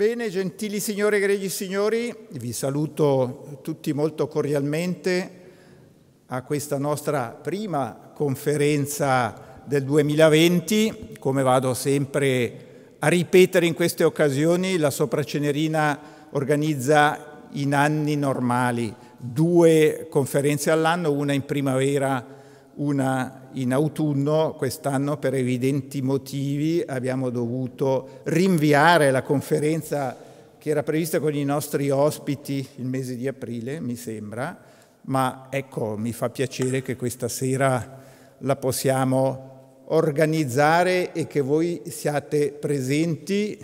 Bene, gentili signore, egregi signori, vi saluto tutti molto cordialmente a questa nostra prima conferenza del 2020. Come vado sempre a ripetere in queste occasioni, la Sopracenerina organizza in anni normali due conferenze all'anno, una in primavera una in autunno, quest'anno per evidenti motivi abbiamo dovuto rinviare la conferenza che era prevista con i nostri ospiti il mese di aprile, mi sembra, ma ecco, mi fa piacere che questa sera la possiamo organizzare e che voi siate presenti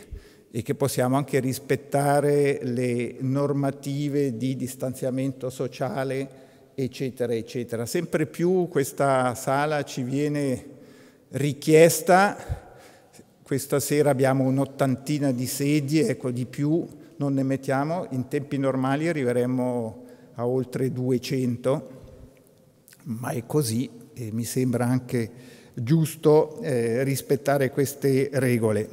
e che possiamo anche rispettare le normative di distanziamento sociale eccetera, eccetera. Sempre più questa sala ci viene richiesta, questa sera abbiamo un'ottantina di sedie, ecco di più, non ne mettiamo, in tempi normali arriveremmo a oltre 200, ma è così e mi sembra anche giusto eh, rispettare queste regole.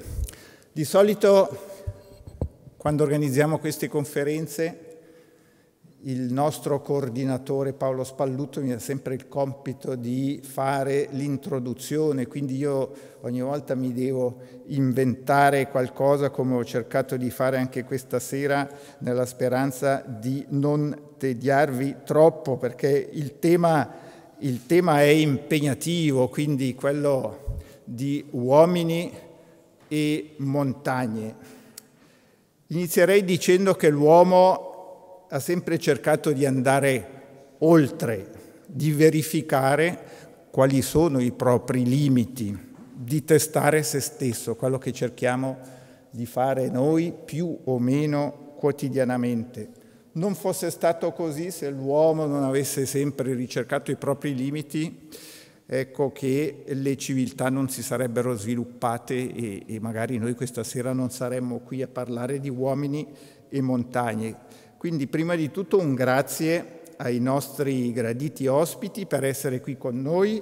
Di solito quando organizziamo queste conferenze il nostro coordinatore Paolo Spallutto mi ha sempre il compito di fare l'introduzione, quindi io ogni volta mi devo inventare qualcosa come ho cercato di fare anche questa sera nella speranza di non tediarvi troppo perché il tema, il tema è impegnativo, quindi quello di uomini e montagne. Inizierei dicendo che l'uomo ha sempre cercato di andare oltre, di verificare quali sono i propri limiti, di testare se stesso, quello che cerchiamo di fare noi più o meno quotidianamente. Non fosse stato così se l'uomo non avesse sempre ricercato i propri limiti, ecco che le civiltà non si sarebbero sviluppate e, e magari noi questa sera non saremmo qui a parlare di uomini e montagne. Quindi prima di tutto un grazie ai nostri graditi ospiti per essere qui con noi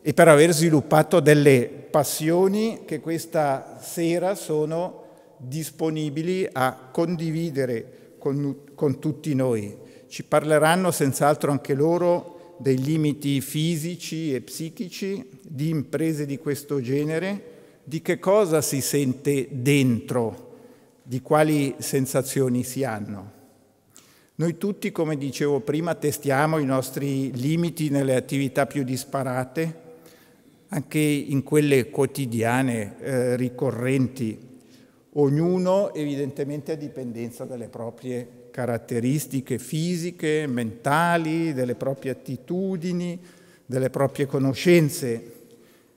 e per aver sviluppato delle passioni che questa sera sono disponibili a condividere con, con tutti noi. Ci parleranno senz'altro anche loro dei limiti fisici e psichici di imprese di questo genere, di che cosa si sente dentro, di quali sensazioni si hanno. Noi tutti, come dicevo prima, testiamo i nostri limiti nelle attività più disparate, anche in quelle quotidiane, eh, ricorrenti. Ognuno evidentemente a dipendenza dalle proprie caratteristiche fisiche, mentali, delle proprie attitudini, delle proprie conoscenze.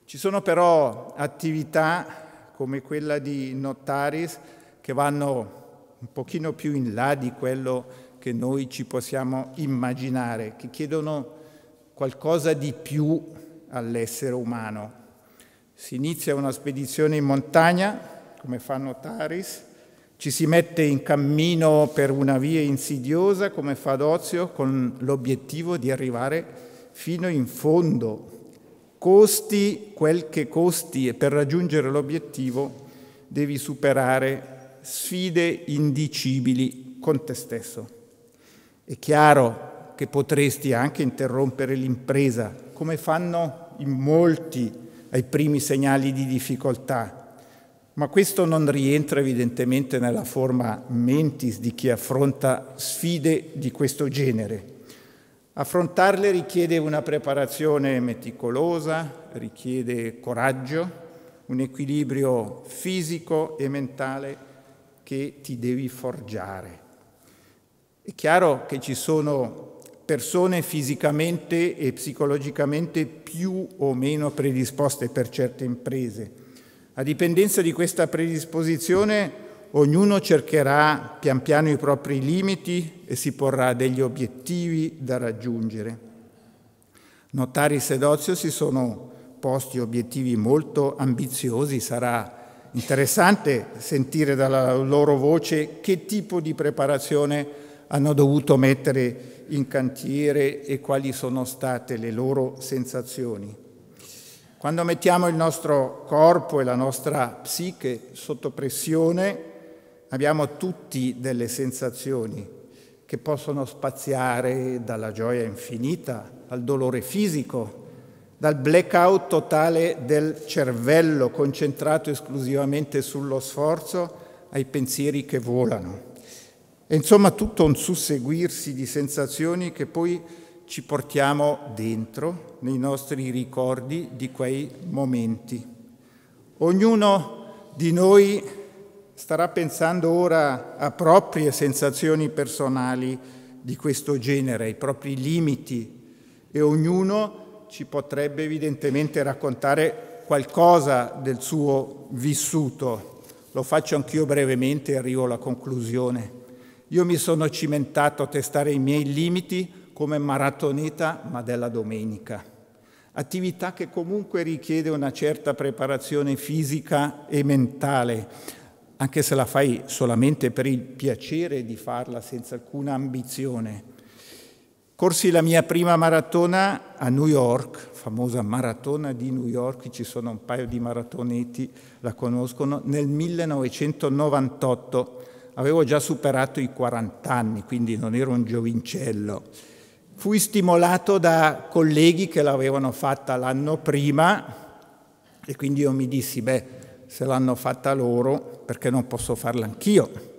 Ci sono però attività come quella di Notaris che vanno un pochino più in là di quello che che noi ci possiamo immaginare, che chiedono qualcosa di più all'essere umano. Si inizia una spedizione in montagna, come fanno Taris, ci si mette in cammino per una via insidiosa, come fa Dozio, con l'obiettivo di arrivare fino in fondo, costi quel che costi e per raggiungere l'obiettivo devi superare sfide indicibili con te stesso. È chiaro che potresti anche interrompere l'impresa, come fanno in molti ai primi segnali di difficoltà, ma questo non rientra evidentemente nella forma mentis di chi affronta sfide di questo genere. Affrontarle richiede una preparazione meticolosa, richiede coraggio, un equilibrio fisico e mentale che ti devi forgiare. È chiaro che ci sono persone fisicamente e psicologicamente più o meno predisposte per certe imprese. A dipendenza di questa predisposizione ognuno cercherà pian piano i propri limiti e si porrà degli obiettivi da raggiungere. Notari Sedozio si sono posti obiettivi molto ambiziosi, sarà interessante sentire dalla loro voce che tipo di preparazione hanno dovuto mettere in cantiere e quali sono state le loro sensazioni. Quando mettiamo il nostro corpo e la nostra psiche sotto pressione, abbiamo tutti delle sensazioni che possono spaziare dalla gioia infinita al dolore fisico, dal blackout totale del cervello concentrato esclusivamente sullo sforzo ai pensieri che volano. E insomma tutto un susseguirsi di sensazioni che poi ci portiamo dentro, nei nostri ricordi di quei momenti. Ognuno di noi starà pensando ora a proprie sensazioni personali di questo genere, ai propri limiti e ognuno ci potrebbe evidentemente raccontare qualcosa del suo vissuto. Lo faccio anch'io brevemente e arrivo alla conclusione. Io mi sono cimentato a testare i miei limiti come maratoneta, ma della domenica. Attività che comunque richiede una certa preparazione fisica e mentale, anche se la fai solamente per il piacere di farla senza alcuna ambizione. Corsi la mia prima maratona a New York, famosa maratona di New York, ci sono un paio di maratonetti, la conoscono, nel 1998 avevo già superato i 40 anni, quindi non ero un giovincello. Fui stimolato da colleghi che l'avevano fatta l'anno prima e quindi io mi dissi, beh, se l'hanno fatta loro, perché non posso farla anch'io?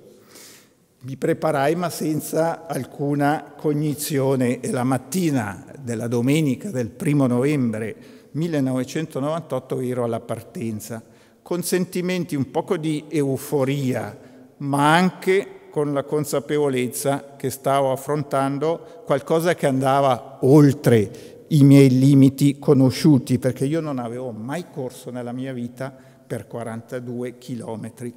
Mi preparai ma senza alcuna cognizione e la mattina della domenica del primo novembre 1998 ero alla partenza con sentimenti un poco di euforia ma anche con la consapevolezza che stavo affrontando qualcosa che andava oltre i miei limiti conosciuti, perché io non avevo mai corso nella mia vita per 42 chilometri.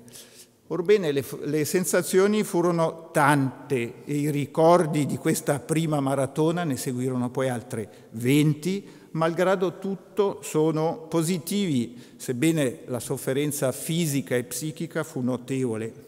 Orbene, le, le, sensazioni furono tante e i ricordi di questa prima maratona, ne seguirono poi altre 20, malgrado tutto sono positivi, sebbene la sofferenza fisica e psichica fu notevole.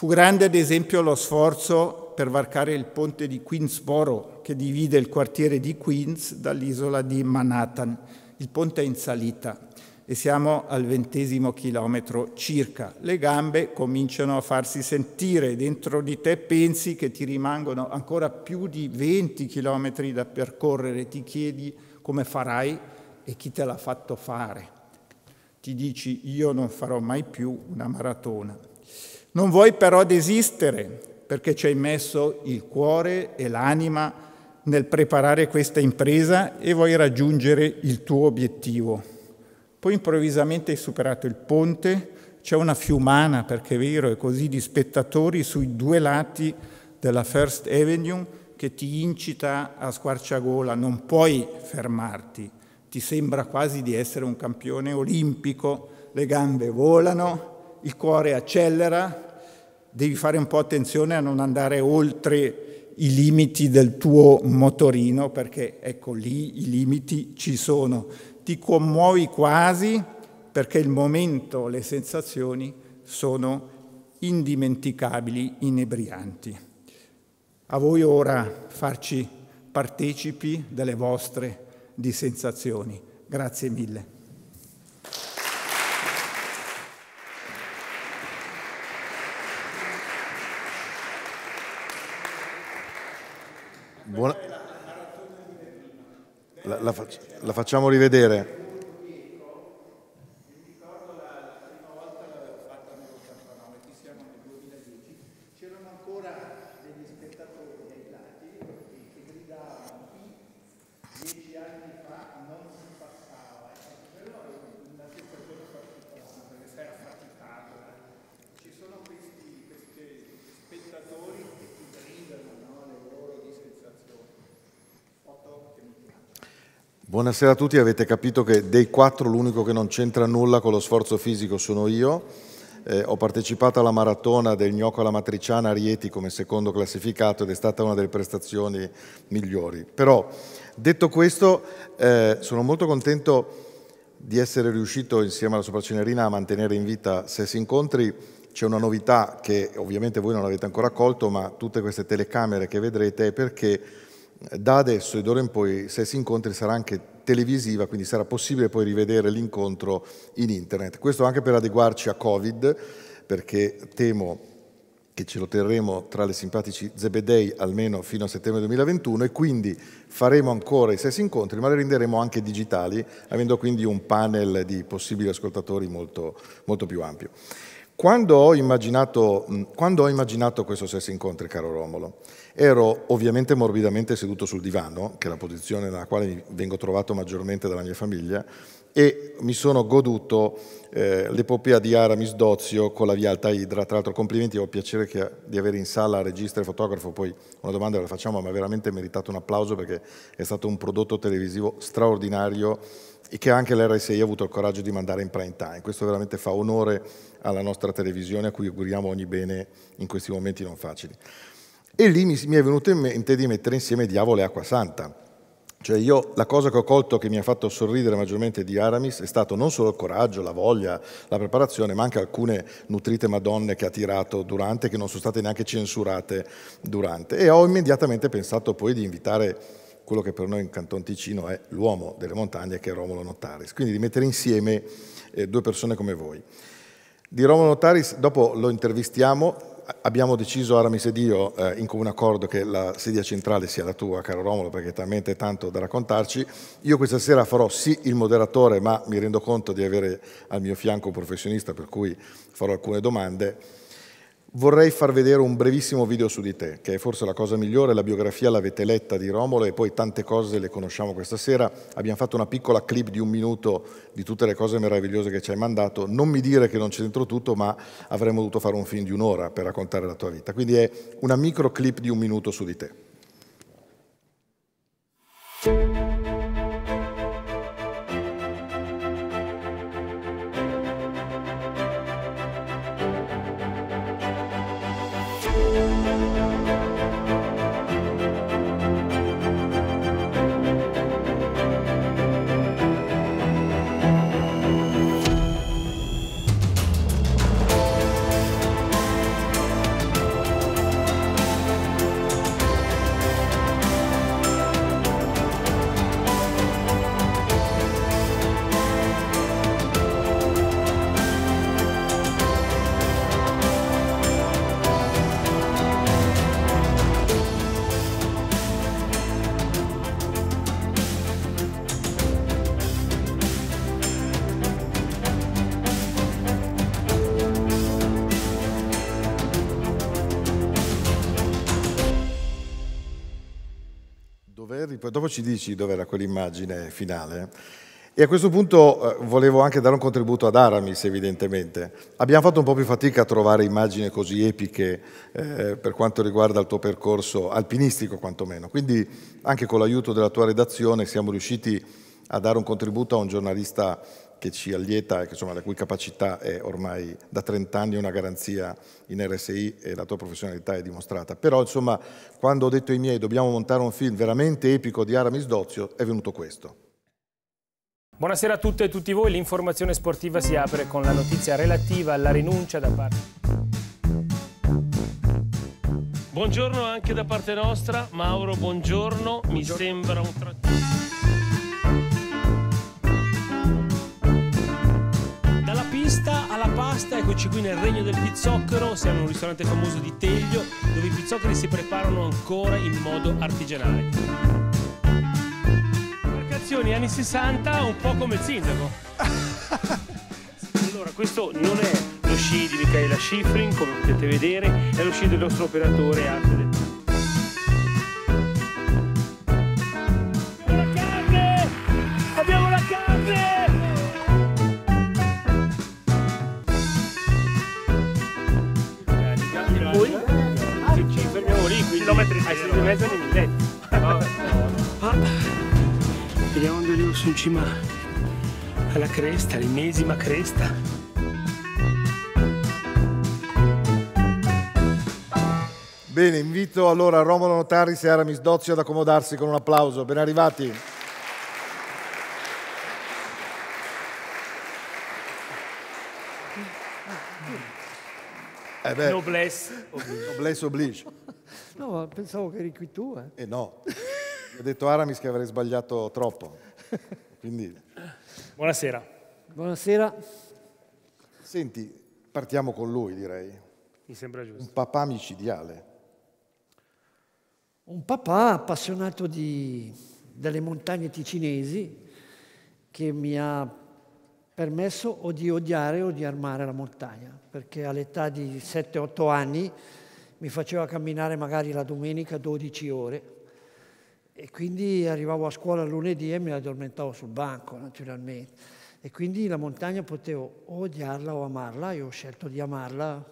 Fu grande ad esempio lo sforzo per varcare il ponte di Queensboro che divide il quartiere di Queens dall'isola di Manhattan. Il ponte è in salita e siamo al ventesimo chilometro circa. Le gambe cominciano a farsi sentire, dentro di te pensi che ti rimangono ancora più di 20 chilometri da percorrere, ti chiedi come farai e chi te l'ha fatto fare. Ti dici io non farò mai più una maratona. Non vuoi però desistere perché ci hai messo il cuore e l'anima nel preparare questa impresa e vuoi raggiungere il tuo obiettivo. Poi improvvisamente hai superato il ponte, c'è una fiumana, perché è vero, è così, di spettatori sui due lati della First Avenue che ti incita a squarciagola, non puoi fermarti, ti sembra quasi di essere un campione olimpico, le gambe volano, il cuore accelera, devi fare un po' attenzione a non andare oltre i limiti del tuo motorino, perché ecco lì i limiti ci sono. Ti commuovi quasi perché il momento, le sensazioni sono indimenticabili, inebrianti. A voi ora farci partecipi delle vostre di sensazioni. Grazie mille. Buona... La, la, la facciamo rivedere. Buonasera a tutti, avete capito che dei quattro l'unico che non c'entra nulla con lo sforzo fisico sono io. Eh, ho partecipato alla maratona del gnocco alla matriciana a Rieti come secondo classificato ed è stata una delle prestazioni migliori. Però, detto questo, eh, sono molto contento di essere riuscito insieme alla Sopracinerina a mantenere in vita Sessi Incontri. C'è una novità che ovviamente voi non avete ancora colto, ma tutte queste telecamere che vedrete è perché da adesso e d'ora in poi Sessi Incontri sarà anche televisiva, quindi sarà possibile poi rivedere l'incontro in internet. Questo anche per adeguarci a Covid, perché temo che ce lo terremo tra le simpatici Zebedei almeno fino a settembre 2021 e quindi faremo ancora i stessi incontri, ma li renderemo anche digitali, avendo quindi un panel di possibili ascoltatori molto, molto più ampio. Quando ho, quando ho immaginato questo stesso incontro, caro Romolo? Ero ovviamente morbidamente seduto sul divano, che è la posizione nella quale vengo trovato maggiormente dalla mia famiglia, e mi sono goduto eh, l'epopea di Aramis Dozio con la via Altaidra. Tra l'altro complimenti, ho piacere che, di avere in sala regista e fotografo, poi una domanda la facciamo, ma veramente meritato un applauso perché è stato un prodotto televisivo straordinario e che anche l'RSI ha avuto il coraggio di mandare in prime time. Questo veramente fa onore alla nostra televisione a cui auguriamo ogni bene in questi momenti non facili. E lì mi, mi è venuto in mente di mettere insieme diavolo e acqua santa. Cioè io la cosa che ho colto che mi ha fatto sorridere maggiormente di Aramis è stato non solo il coraggio, la voglia, la preparazione, ma anche alcune nutrite madonne che ha tirato durante, che non sono state neanche censurate durante. E ho immediatamente pensato poi di invitare quello che per noi in Canton Ticino è l'uomo delle montagne, che è Romolo Notaris. Quindi di mettere insieme eh, due persone come voi. Di Romolo Notaris dopo lo intervistiamo, abbiamo deciso Aramis ed io eh, in comune accordo che la sedia centrale sia la tua, caro Romolo, perché è talmente tanto da raccontarci. Io questa sera farò sì il moderatore, ma mi rendo conto di avere al mio fianco un professionista, per cui farò alcune domande. Vorrei far vedere un brevissimo video su di te, che è forse la cosa migliore, la biografia l'avete letta di Romolo e poi tante cose le conosciamo questa sera. Abbiamo fatto una piccola clip di un minuto di tutte le cose meravigliose che ci hai mandato. Non mi dire che non c'è dentro tutto, ma avremmo dovuto fare un film di un'ora per raccontare la tua vita. Quindi è una micro clip di un minuto su di te. ci dici dov'era quell'immagine finale. E a questo punto eh, volevo anche dare un contributo ad Aramis, evidentemente. Abbiamo fatto un po' più fatica a trovare immagini così epiche eh, per quanto riguarda il tuo percorso alpinistico, quantomeno. Quindi, anche con l'aiuto della tua redazione, siamo riusciti a dare un contributo a un giornalista che ci allieta e insomma, la cui capacità è ormai da 30 anni una garanzia in RSI e la tua professionalità è dimostrata. Però insomma, quando ho detto ai miei dobbiamo montare un film veramente epico di Aramis Dozio, è venuto questo. Buonasera a tutte e a tutti voi, l'informazione sportiva si apre con la notizia relativa alla rinuncia da parte... Buongiorno anche da parte nostra, Mauro, buongiorno, buongiorno. mi sembra un trattamento... vista alla pasta, eccoci qui nel regno del pizzocchero, siamo in un ristorante famoso di Teglio dove i pizzoccheri si preparano ancora in modo artigianale. Marcazioni anni 60, un po' come il sindaco. allora, questo non è lo sci di Michaela Schifrin, come potete vedere, è lo sci del nostro operatore Achille. in cima alla cresta, l'ennesima cresta. Bene, invito allora Romolo Notaris e Aramis Dozio ad accomodarsi con un applauso. Ben arrivati. Eh beh, noblesse Noblesse oblige. No, pensavo che eri qui tu. Eh, eh no, ho detto Aramis che avrei sbagliato troppo. Quindi... Buonasera. Buonasera. Senti, partiamo con lui, direi. Mi sembra giusto. Un papà micidiale. Un papà appassionato di, delle montagne ticinesi che mi ha permesso o di odiare o di armare la montagna, perché all'età di 7-8 anni mi faceva camminare magari la domenica 12 ore e quindi arrivavo a scuola lunedì e mi addormentavo sul banco, naturalmente. E quindi la montagna potevo odiarla o amarla, io ho scelto di amarla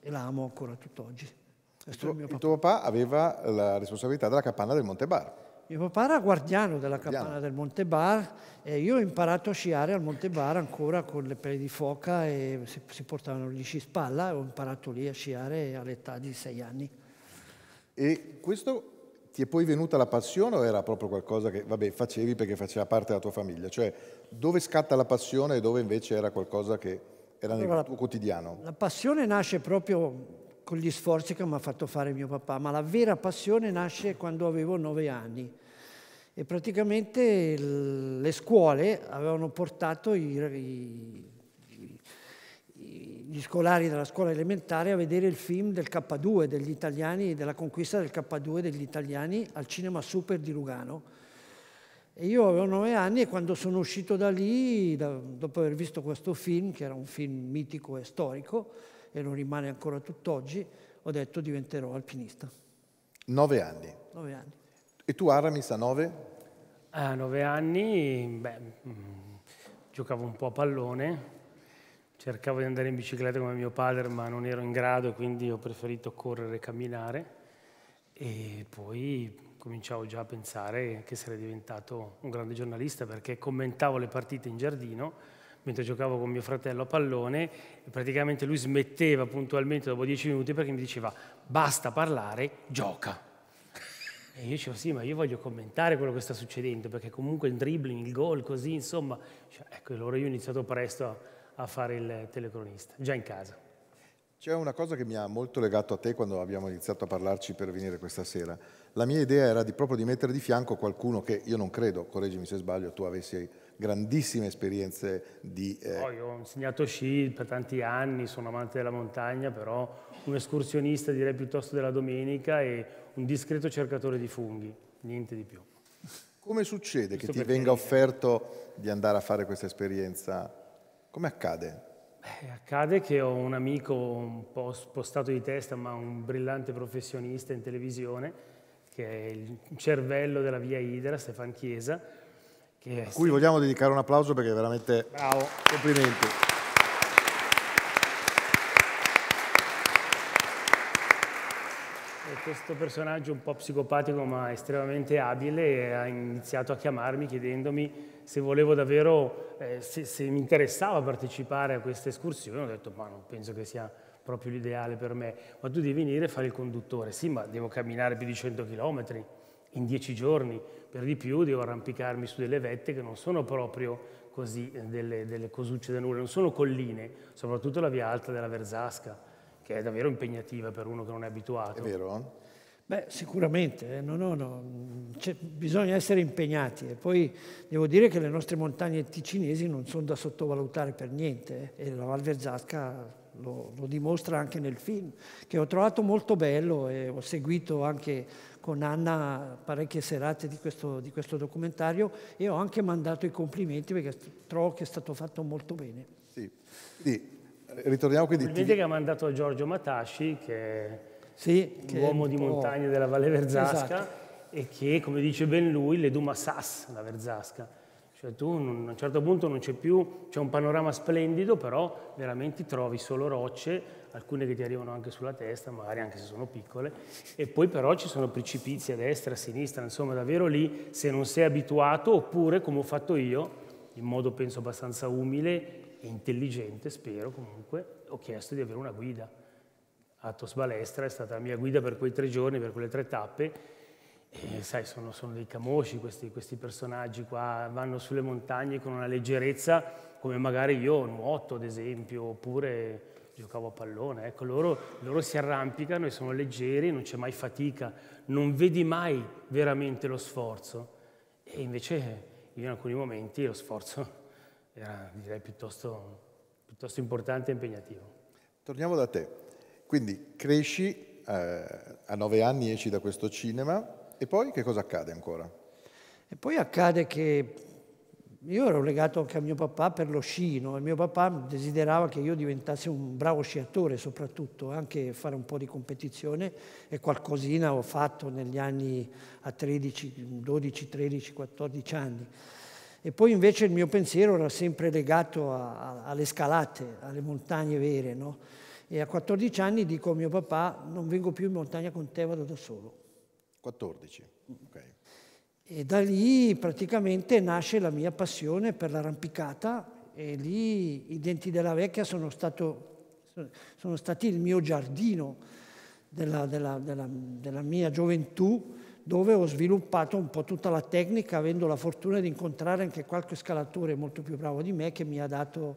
e la amo ancora tutt'oggi. Il, tuo, il, il tuo papà aveva la responsabilità della capanna del Monte Bar. Mio papà era guardiano della capanna del Monte Bar e io ho imparato a sciare al Monte Bar ancora con le pelle di foca e si, si portavano gli scispalla e ho imparato lì a sciare all'età di sei anni. E questo ti è poi venuta la passione o era proprio qualcosa che vabbè, facevi perché faceva parte della tua famiglia? Cioè, dove scatta la passione e dove invece era qualcosa che era nel allora, tuo quotidiano? La passione nasce proprio con gli sforzi che mi ha fatto fare mio papà, ma la vera passione nasce quando avevo nove anni. E praticamente le scuole avevano portato i, i gli scolari della scuola elementare a vedere il film del K2 degli italiani, della conquista del K2 degli italiani al cinema super di Lugano. E io avevo nove anni e quando sono uscito da lì, da, dopo aver visto questo film, che era un film mitico e storico, e lo rimane ancora tutt'oggi, ho detto diventerò alpinista. Nove anni? Nove anni. E tu Aramis a nove? A ah, nove anni, beh, mm, giocavo un po' a pallone, cercavo di andare in bicicletta come mio padre, ma non ero in grado, quindi ho preferito correre e camminare. E poi cominciavo già a pensare che sarei diventato un grande giornalista perché commentavo le partite in giardino mentre giocavo con mio fratello a pallone e praticamente lui smetteva puntualmente dopo dieci minuti perché mi diceva basta parlare, gioca. E io dicevo sì, ma io voglio commentare quello che sta succedendo perché comunque il dribbling, il gol, così insomma, cioè, ecco, allora io ho iniziato presto a a fare il telecronista, già in casa. C'è una cosa che mi ha molto legato a te quando abbiamo iniziato a parlarci per venire questa sera. La mia idea era di proprio di mettere di fianco qualcuno che io non credo, correggimi se sbaglio, tu avessi grandissime esperienze di... Eh... Oh, io ho insegnato sci per tanti anni, sono amante della montagna, però un escursionista direi piuttosto della domenica e un discreto cercatore di funghi, niente di più. Come succede Questo che ti venga offerto di andare a fare questa esperienza come accade? Beh, accade che ho un amico un po' spostato di testa, ma un brillante professionista in televisione, che è il cervello della via Idra, Stefan Chiesa. Che a cui vogliamo dedicare un applauso perché veramente... Bravo. Complimenti. questo personaggio un po' psicopatico ma estremamente abile ha iniziato a chiamarmi chiedendomi se volevo davvero, eh, se, se, mi interessava partecipare a questa escursione, ho detto ma non penso che sia proprio l'ideale per me, ma tu devi venire e fare il conduttore, sì ma devo camminare più di 100 km in 10 giorni, per di più devo arrampicarmi su delle vette che non sono proprio così eh, delle, delle cosucce da nulla, non sono colline, soprattutto la via alta della Verzasca, che è davvero impegnativa per uno che non è abituato. È vero? Beh, sicuramente, eh, no, no, no. Cioè, bisogna essere impegnati e poi devo dire che le nostre montagne ticinesi non sono da sottovalutare per niente eh. e la Val Verzasca lo, lo, dimostra anche nel film, che ho trovato molto bello e ho seguito anche con Anna parecchie serate di questo, di questo documentario e ho anche mandato i complimenti perché trovo che è stato fatto molto bene. Sì, sì. ritorniamo quindi... video che ha mandato Giorgio Matasci che È sì, l'uomo di montagna della Valle Verzasca, esatto. e che, come dice ben lui, le Duma Sass, la Verzasca. Cioè tu a un certo punto non c'è più, c'è un panorama splendido, però veramente trovi solo rocce, alcune che ti arrivano anche sulla testa, magari anche se sono piccole, e poi però ci sono precipizi a destra, a sinistra, insomma davvero lì se non sei abituato, oppure come ho fatto io, in modo penso abbastanza umile e intelligente, spero comunque, ho chiesto di avere una guida Atos Balestra è stata la mia guida per quei tre giorni, per quelle tre tappe. E, sai, sono, sono dei camosci questi, questi, personaggi qua, vanno sulle montagne con una leggerezza come magari io nuoto, ad esempio, oppure giocavo a pallone. Ecco, loro, loro si arrampicano e sono leggeri, non c'è mai fatica, non vedi mai veramente lo sforzo. E invece io in alcuni momenti lo sforzo era, direi, piuttosto, piuttosto importante e impegnativo. Torniamo da te. Quindi cresci, eh, a nove anni esci da questo cinema e poi che cosa accade ancora? E poi accade che io ero legato anche a mio papà per lo sciino e mio papà desiderava che io diventassi un bravo sciatore soprattutto, anche fare un po' di competizione e qualcosina ho fatto negli anni a 13, 12, 13, 14 anni. E poi invece il mio pensiero era sempre legato a, a, alle scalate, alle montagne vere, no? E a 14 anni dico a mio papà non vengo più in montagna con te, vado da solo. 14, ok. E da lì praticamente nasce la mia passione per l'arrampicata e lì i denti della vecchia sono, stato, sono stati il mio giardino della, della, della, della, mia gioventù dove ho sviluppato un po' tutta la tecnica avendo la fortuna di incontrare anche qualche scalatore molto più bravo di me che mi ha dato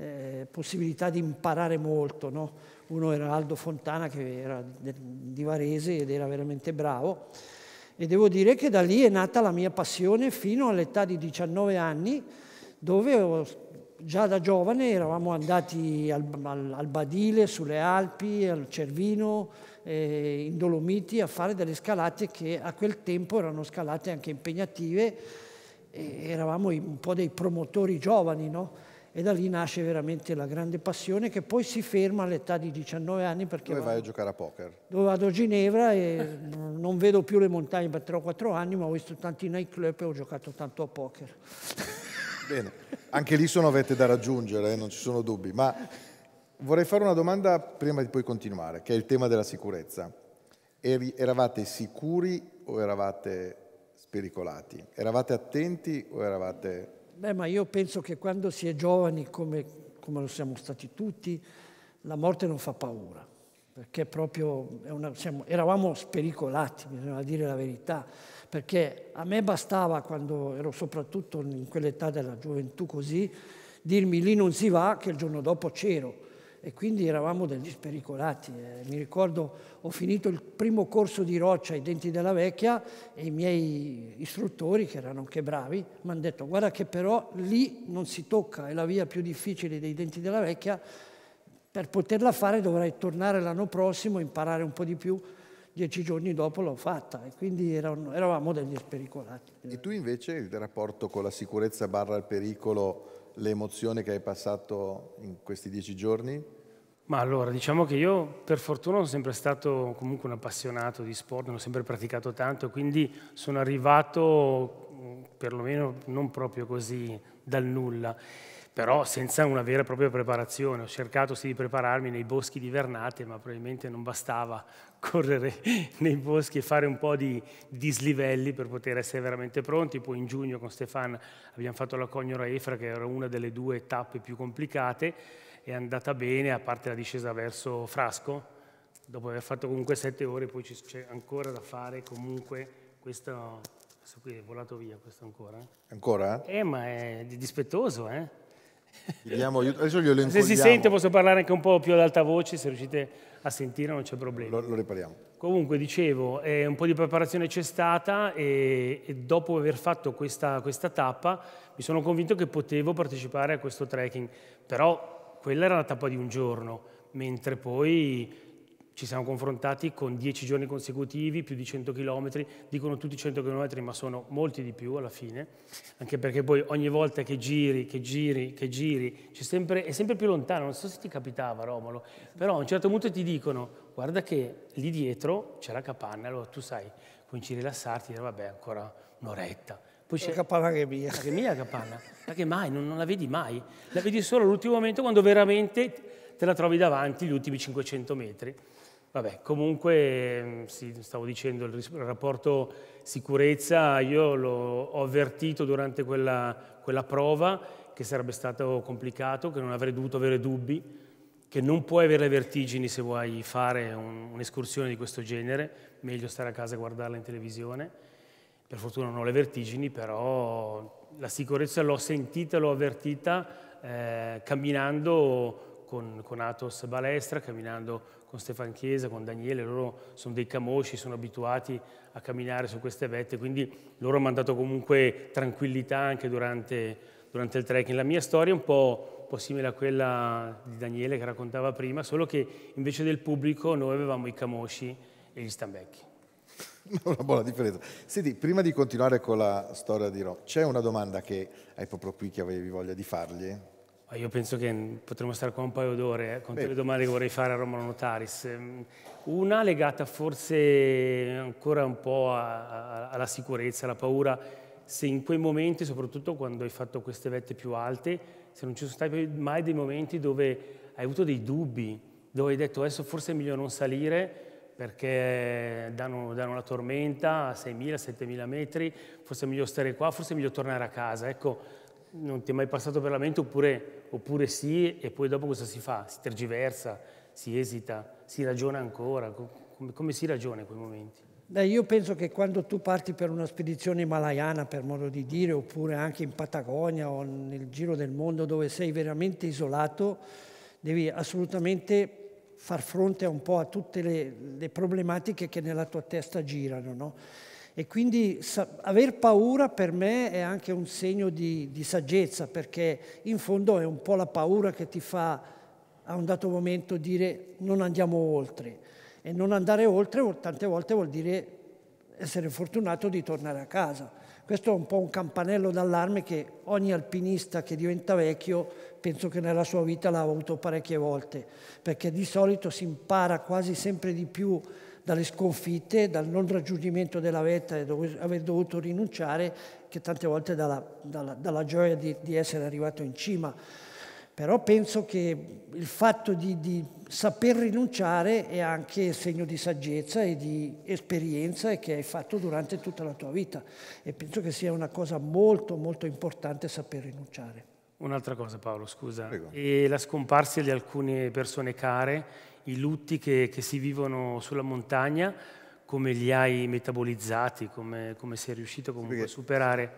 eh, possibilità di imparare molto. No? Uno era Aldo Fontana che era di Varese ed era veramente bravo e devo dire che da lì è nata la mia passione fino all'età di 19 anni dove ho, già da giovane eravamo andati al, al, al Badile, sulle Alpi, al Cervino, eh, in Dolomiti a fare delle scalate che a quel tempo erano scalate anche impegnative eravamo un po' dei promotori giovani, no? e da lì nasce veramente la grande passione che poi si ferma all'età di 19 anni perché... Dove vado, vai a giocare a poker? Dove vado a Ginevra e non vedo più le montagne per 3 o 4 anni ma ho visto tanti nightclub e ho giocato tanto a poker. Bene, anche lì sono avete da raggiungere, eh? non ci sono dubbi, ma vorrei fare una domanda prima di poi continuare, che è il tema della sicurezza. Eri, eravate sicuri o eravate spericolati? Eravate attenti o eravate Beh, ma io penso che quando si è giovani, come, come lo siamo stati tutti, la morte non fa paura, perché proprio una, siamo, eravamo spericolati, bisogna dire la verità, perché a me bastava, quando ero soprattutto in quell'età della gioventù così, dirmi lì non si va, che il giorno dopo c'ero e quindi eravamo degli spericolati. Eh, mi ricordo, ho finito il primo corso di roccia ai denti della vecchia e i miei istruttori, che erano anche bravi, mi hanno detto guarda che però lì non si tocca, è la via più difficile dei denti della vecchia, per poterla fare dovrai tornare l'anno prossimo, imparare un po' di più. Dieci giorni dopo l'ho fatta e quindi erano, eravamo degli spericolati. E tu invece il rapporto con la sicurezza barra il pericolo le emozioni che hai passato in questi dieci giorni? Ma allora, diciamo che io per fortuna sono sempre stato comunque un appassionato di sport, ho sempre praticato tanto, quindi sono arrivato mm, perlomeno non proprio così dal nulla però senza una vera e propria preparazione. Ho cercato sì di prepararmi nei boschi di Vernate, ma probabilmente non bastava correre nei boschi e fare un po' di dislivelli per poter essere veramente pronti. Poi in giugno con Stefan abbiamo fatto la Cognora Efra, che era una delle due tappe più complicate, è andata bene, a parte la discesa verso Frasco, dopo aver fatto comunque sette ore, poi c'è ancora da fare comunque questo... Questo qui è volato via, questo ancora. Ancora? Eh, ma è dispettoso, eh? Chiediamo aiuto. Adesso glielo Se si sente posso parlare anche un po' più ad alta voce, se riuscite a sentire non c'è problema. Lo, lo ripariamo. Comunque, dicevo, eh, un po' di preparazione c'è stata e, e, dopo aver fatto questa, questa tappa mi sono convinto che potevo partecipare a questo trekking, però quella era la tappa di un giorno, mentre poi ci siamo confrontati con 10 giorni consecutivi, più di 100 km, dicono tutti 100 km, ma sono molti di più alla fine, anche perché poi ogni volta che giri, che giri, che giri, sempre, è sempre più lontano, non so se ti capitava Romolo, però a un certo punto ti dicono, guarda che lì dietro c'è la capanna, allora tu sai, cominci a rilassarti, dire vabbè ancora un'oretta, poi c'è la capanna che è mia. La che è mia la capanna? Ma che mai? Non, non, la vedi mai. La vedi solo all'ultimo momento quando veramente te la trovi davanti gli ultimi 500 metri. Vabbè, comunque, mm, sì, stavo dicendo, il, rapporto sicurezza io l'ho avvertito durante quella, quella prova che sarebbe stato complicato, che non avrei dovuto avere dubbi, che non puoi avere vertigini se vuoi fare un'escursione di questo genere, meglio stare a casa e guardarla in televisione. Per fortuna non ho le vertigini, però la sicurezza l'ho sentita, l'ho avvertita eh, camminando con, con Atos Balestra, camminando con Stefan Chiesa, con Daniele, loro sono dei camosci, sono abituati a camminare su queste vette, quindi loro hanno dato comunque tranquillità anche durante, durante il trekking. La mia storia è un po' po' simile a quella di Daniele che raccontava prima, solo che invece del pubblico noi avevamo i camosci e gli stambecchi. Una buona differenza. Senti, prima di continuare con la storia di Rock, c'è una domanda che hai proprio qui che avevi voglia di fargli? Ma io penso che potremmo stare qua un paio d'ore eh, con tutte le domande che vorrei fare a Romano Notaris. Ehm, una legata forse ancora un po' a, a, alla sicurezza, alla paura, se in quei momenti, soprattutto quando hai fatto queste vette più alte, se non ci sono stati mai dei momenti dove hai avuto dei dubbi, dove hai detto adesso forse è meglio non salire perché danno, danno la tormenta a 6.000, 7.000 metri, forse è meglio stare qua, forse è meglio tornare a casa. Ecco, non ti è mai passato per la mente oppure, oppure sì e poi dopo cosa si fa? Si tergiversa, si esita, si ragiona ancora? Come, come si ragiona in quei momenti? Beh, io penso che quando tu parti per una spedizione malayana, per modo di dire, oppure anche in Patagonia o nel giro del mondo dove sei veramente isolato, devi assolutamente far fronte un po' a tutte le, le problematiche che nella tua testa girano. No? E quindi sa- aver paura per me è anche un segno di, di, saggezza, perché in fondo è un po' la paura che ti fa a un dato momento dire non andiamo oltre. E non andare oltre tante volte vuol dire essere fortunato di tornare a casa. Questo è un po' un campanello d'allarme che ogni alpinista che diventa vecchio penso che nella sua vita l'ha avuto parecchie volte, perché di solito si impara quasi sempre di più dalle sconfitte, dal non raggiungimento della vetta e dove, aver dovuto rinunciare, che tante volte dalla, dalla, dalla gioia di, di, essere arrivato in cima. Però penso che il fatto di, di saper rinunciare è anche segno di saggezza e di esperienza che hai fatto durante tutta la tua vita e penso che sia una cosa molto molto importante saper rinunciare. Un'altra cosa Paolo, scusa, E la scomparsa di alcune persone care i lutti che, che, si vivono sulla montagna, come li hai metabolizzati, come, come sei riuscito comunque Perché a superare.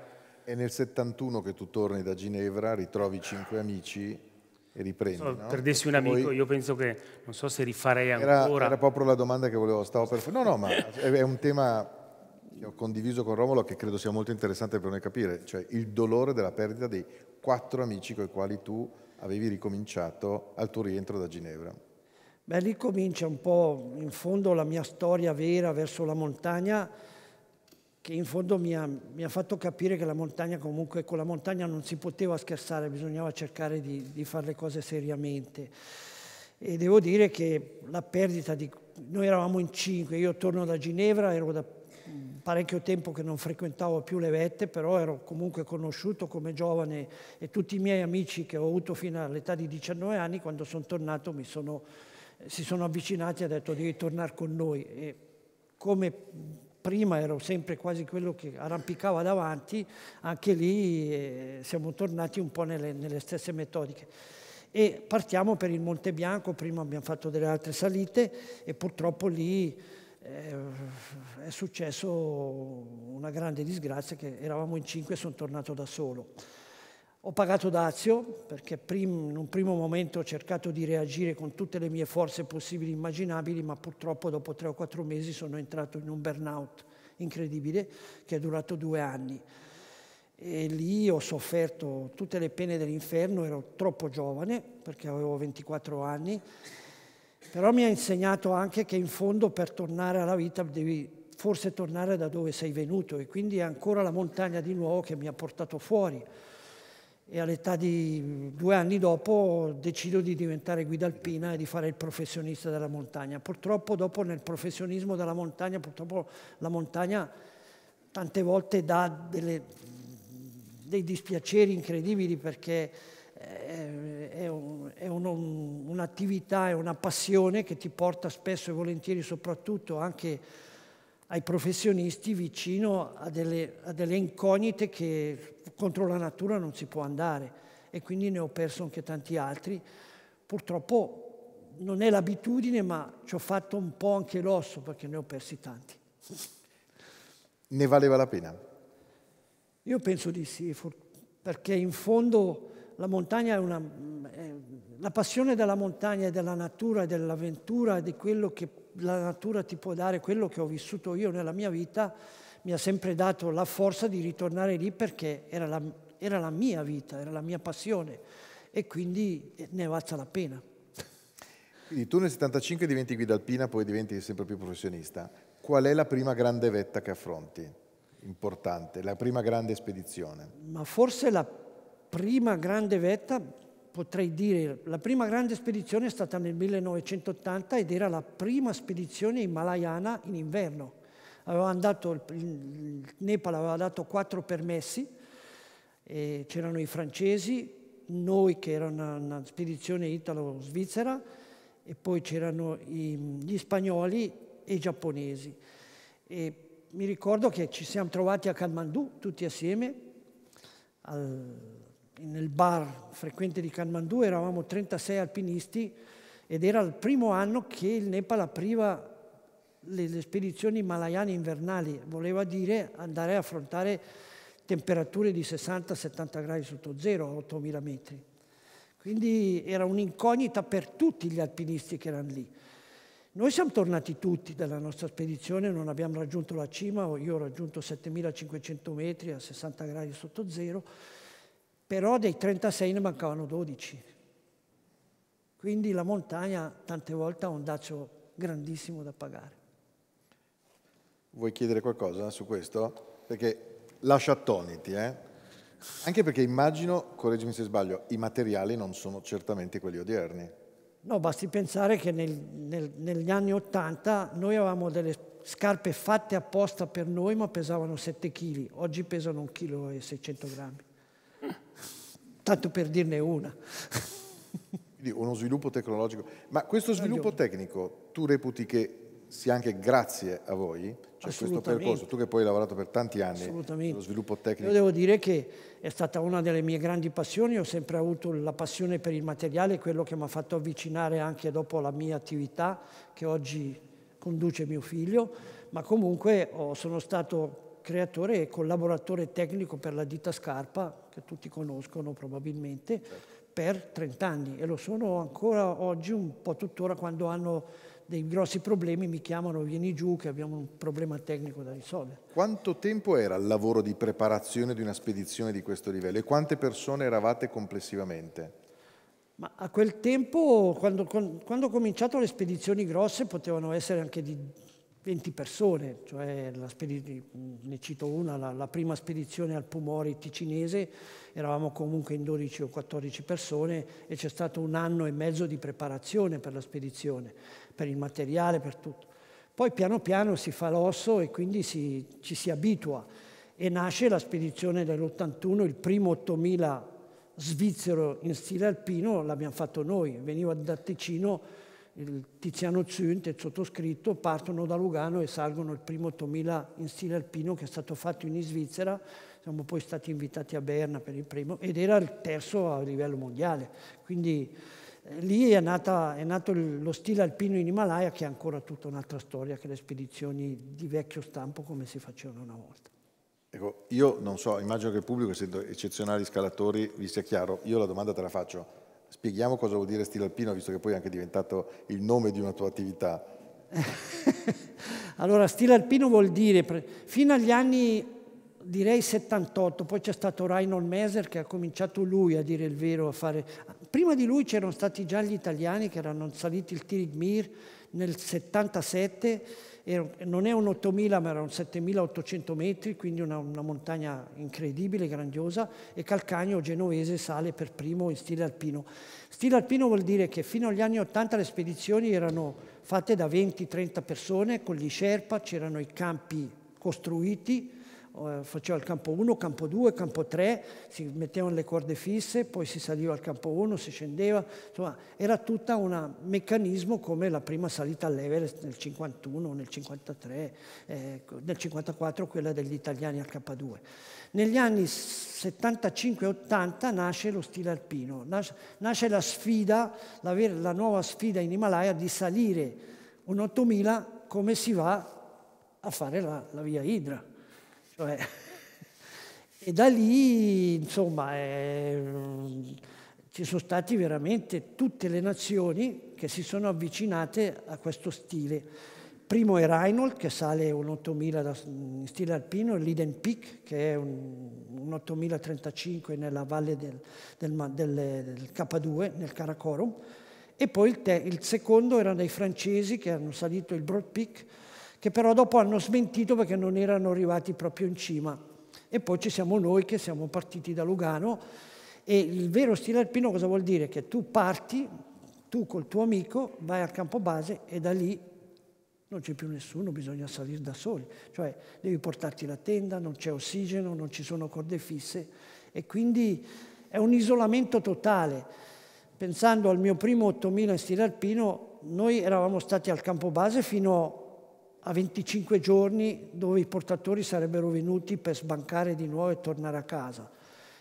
È nel 71 che tu torni da Ginevra, ritrovi cinque amici e riprendi. So, no? Perdessi un amico, poi... io penso che non so se rifarei ancora. Era, era proprio la domanda che volevo, stavo per fare. No, no, ma è un tema che ho condiviso con Romolo che credo sia molto interessante per noi capire, cioè il dolore della perdita dei quattro amici con i quali tu avevi ricominciato al tuo rientro da Ginevra. Beh, lì comincia un po' in fondo la mia storia vera verso la montagna, che in fondo mi ha, mi ha fatto capire che la montagna comunque con la montagna non si poteva scherzare, bisognava cercare di, di fare le cose seriamente. E devo dire che la perdita di... Noi eravamo in cinque, io torno da Ginevra, ero da parecchio tempo che non frequentavo più le vette, però ero comunque conosciuto come giovane e tutti i miei amici che ho avuto fino all'età di 19 anni, quando sono tornato mi sono si sono avvicinati e ha detto devi tornare con noi. E come prima ero sempre quasi quello che arrampicava davanti, anche lì eh, siamo tornati un po' nelle, nelle, stesse metodiche. E partiamo per il Monte Bianco, prima abbiamo fatto delle altre salite e purtroppo lì eh, è successo una grande disgrazia che eravamo in cinque e sono tornato da solo. Ho pagato dazio perché prim, in un primo momento ho cercato di reagire con tutte le mie forze possibili e immaginabili, ma purtroppo dopo tre o quattro mesi sono entrato in un burnout incredibile che è durato due anni. E lì ho sofferto tutte le pene dell'inferno, ero troppo giovane perché avevo 24 anni, però mi ha insegnato anche che in fondo per tornare alla vita devi forse tornare da dove sei venuto e quindi è ancora la montagna di nuovo che mi ha portato fuori e all'età di due anni dopo decido di diventare guida alpina e di fare il professionista della montagna. Purtroppo dopo nel professionismo della montagna, purtroppo la montagna tante volte dà delle, dei dispiaceri incredibili perché eh, è, un'attività, un, un è una passione che ti porta spesso e volentieri soprattutto anche ai professionisti vicino a delle, a delle incognite che contro la natura non si può andare e quindi ne ho perso anche tanti altri. Purtroppo non è l'abitudine, ma ci ho fatto un po' anche l'osso perché ne ho persi tanti. Ne valeva la pena? Io penso di sì, perché in fondo la montagna è una... È la passione della montagna e della natura e dell'avventura, di quello che la natura ti può dare quello che ho vissuto io nella mia vita, mi ha sempre dato la forza di ritornare lì perché era la, era la mia vita, era la mia passione e quindi ne valsa la pena. Quindi tu nel 75 diventi guida alpina, poi diventi sempre più professionista. Qual è la prima grande vetta che affronti? Importante, la prima grande spedizione. Ma forse la prima grande vetta potrei dire, la prima grande spedizione è stata nel 1980 ed era la prima spedizione himalayana in inverno. Andato, il Nepal aveva dato quattro permessi, c'erano i francesi, noi che era una, una spedizione italo-svizzera, e poi c'erano gli spagnoli e i giapponesi. E mi ricordo che ci siamo trovati a Kalmandu tutti assieme al, nel bar frequente di Kanmandu eravamo 36 alpinisti ed era il primo anno che il Nepal apriva le, le spedizioni malayane invernali, voleva dire andare a affrontare temperature di 60-70 gradi sotto zero a 8000 metri. Quindi era un'incognita per tutti gli alpinisti che erano lì. Noi siamo tornati tutti dalla nostra spedizione, non abbiamo raggiunto la cima, io ho raggiunto 7500 metri a 60 gradi sotto zero, però dei 36 ne mancavano 12. Quindi la montagna tante volte ha un dazio grandissimo da pagare. Vuoi chiedere qualcosa su questo? Perché lascia attoniti, eh? Anche perché immagino, correggimi se sbaglio, i materiali non sono certamente quelli odierni. No, basti pensare che nel, nel, negli anni Ottanta noi avevamo delle scarpe fatte apposta per noi, ma pesavano 7 kg, oggi pesano 1,6 kg tanto per dirne una. Quindi uno sviluppo tecnologico. Ma questo sviluppo tecnico tu reputi che sia anche grazie a voi? Cioè questo percorso, tu che poi hai lavorato per tanti anni sullo sviluppo tecnico. Io devo dire che è stata una delle mie grandi passioni, ho sempre avuto la passione per il materiale, quello che mi ha fatto avvicinare anche dopo la mia attività che oggi conduce mio figlio, ma comunque sono stato creatore e collaboratore tecnico per la ditta Scarpa che tutti conoscono probabilmente, certo. per 30 anni e lo sono ancora oggi, un po' tuttora quando hanno dei grossi problemi mi chiamano vieni giù che abbiamo un problema tecnico da risolvere. Quanto tempo era il lavoro di preparazione di una spedizione di questo livello e quante persone eravate complessivamente? Ma a quel tempo, quando, quando ho cominciato le spedizioni grosse, potevano essere anche di 20 persone, cioè ne cito una, la, la, prima spedizione al Pumori ticinese, eravamo comunque in 12 o 14 persone e c'è stato un anno e mezzo di preparazione per la spedizione, per il materiale, per tutto. Poi piano piano si fa l'osso e quindi si, ci si abitua e nasce la spedizione dell'81, il primo 8000 svizzero in stile alpino l'abbiamo fatto noi, veniva da Ticino il Tiziano Zunt e il sottoscritto partono da Lugano e salgono il primo 8000 in stile alpino che è stato fatto in Svizzera, siamo poi stati invitati a Berna per il primo ed era il terzo a livello mondiale. Quindi eh, lì è, nata, è nato il, lo stile alpino in Himalaya che è ancora tutta un'altra storia che le spedizioni di vecchio stampo come si facevano una volta. Ecco, io non so, immagino che il pubblico, essendo eccezionali scalatori, vi sia chiaro, io la domanda te la faccio Spieghiamo cosa vuol dire stile alpino, visto che poi è anche diventato il nome di una tua attività. allora, stile alpino vuol dire, fino agli anni direi 78, poi c'è stato Reinhold Meser che ha cominciato lui a dire il vero, a fare... Prima di lui c'erano stati già gli italiani che erano saliti il Tirigmir nel 77 non è un 8.000 ma era un 7.800 metri, quindi una, una, montagna incredibile, grandiosa, e Calcagno genovese sale per primo in stile alpino. Stile alpino vuol dire che fino agli anni 80 le spedizioni erano fatte da 20-30 persone con gli Sherpa, c'erano i campi costruiti, eh, faceva il campo 1, campo 2, campo 3, si mettevano le corde fisse, poi si saliva al campo 1, si scendeva, insomma era tutto un meccanismo come la prima salita all'Everest nel 51, nel 53, eh, nel 54 quella degli italiani al K2. Negli anni 75-80 nasce lo stile alpino, nasce, la sfida, la, vera, la nuova sfida in Himalaya di salire un 8000 come si va a fare la, la via Idra cioè, e da lì, insomma, eh, ci sono stati veramente tutte le nazioni che si sono avvicinate a questo stile. Primo è Reinhold, che sale un 8000 da, in stile alpino, Liden Peak, che è un, un 8035 nella valle del, del, del, del, K2, nel Karakorum, e poi il, te, il secondo erano dei francesi che hanno salito il Broad Peak, che però dopo hanno smentito perché non erano arrivati proprio in cima. E poi ci siamo noi che siamo partiti da Lugano e il vero stile alpino cosa vuol dire? Che tu parti, tu col tuo amico vai al campo base e da lì non c'è più nessuno, bisogna salire da soli, cioè devi portarti la tenda, non c'è ossigeno, non ci sono corde fisse e quindi è un isolamento totale. Pensando al mio primo 8000 in stile alpino, noi eravamo stati al campo base fino a 25 giorni dove i portatori sarebbero venuti per sbancare di nuovo e tornare a casa.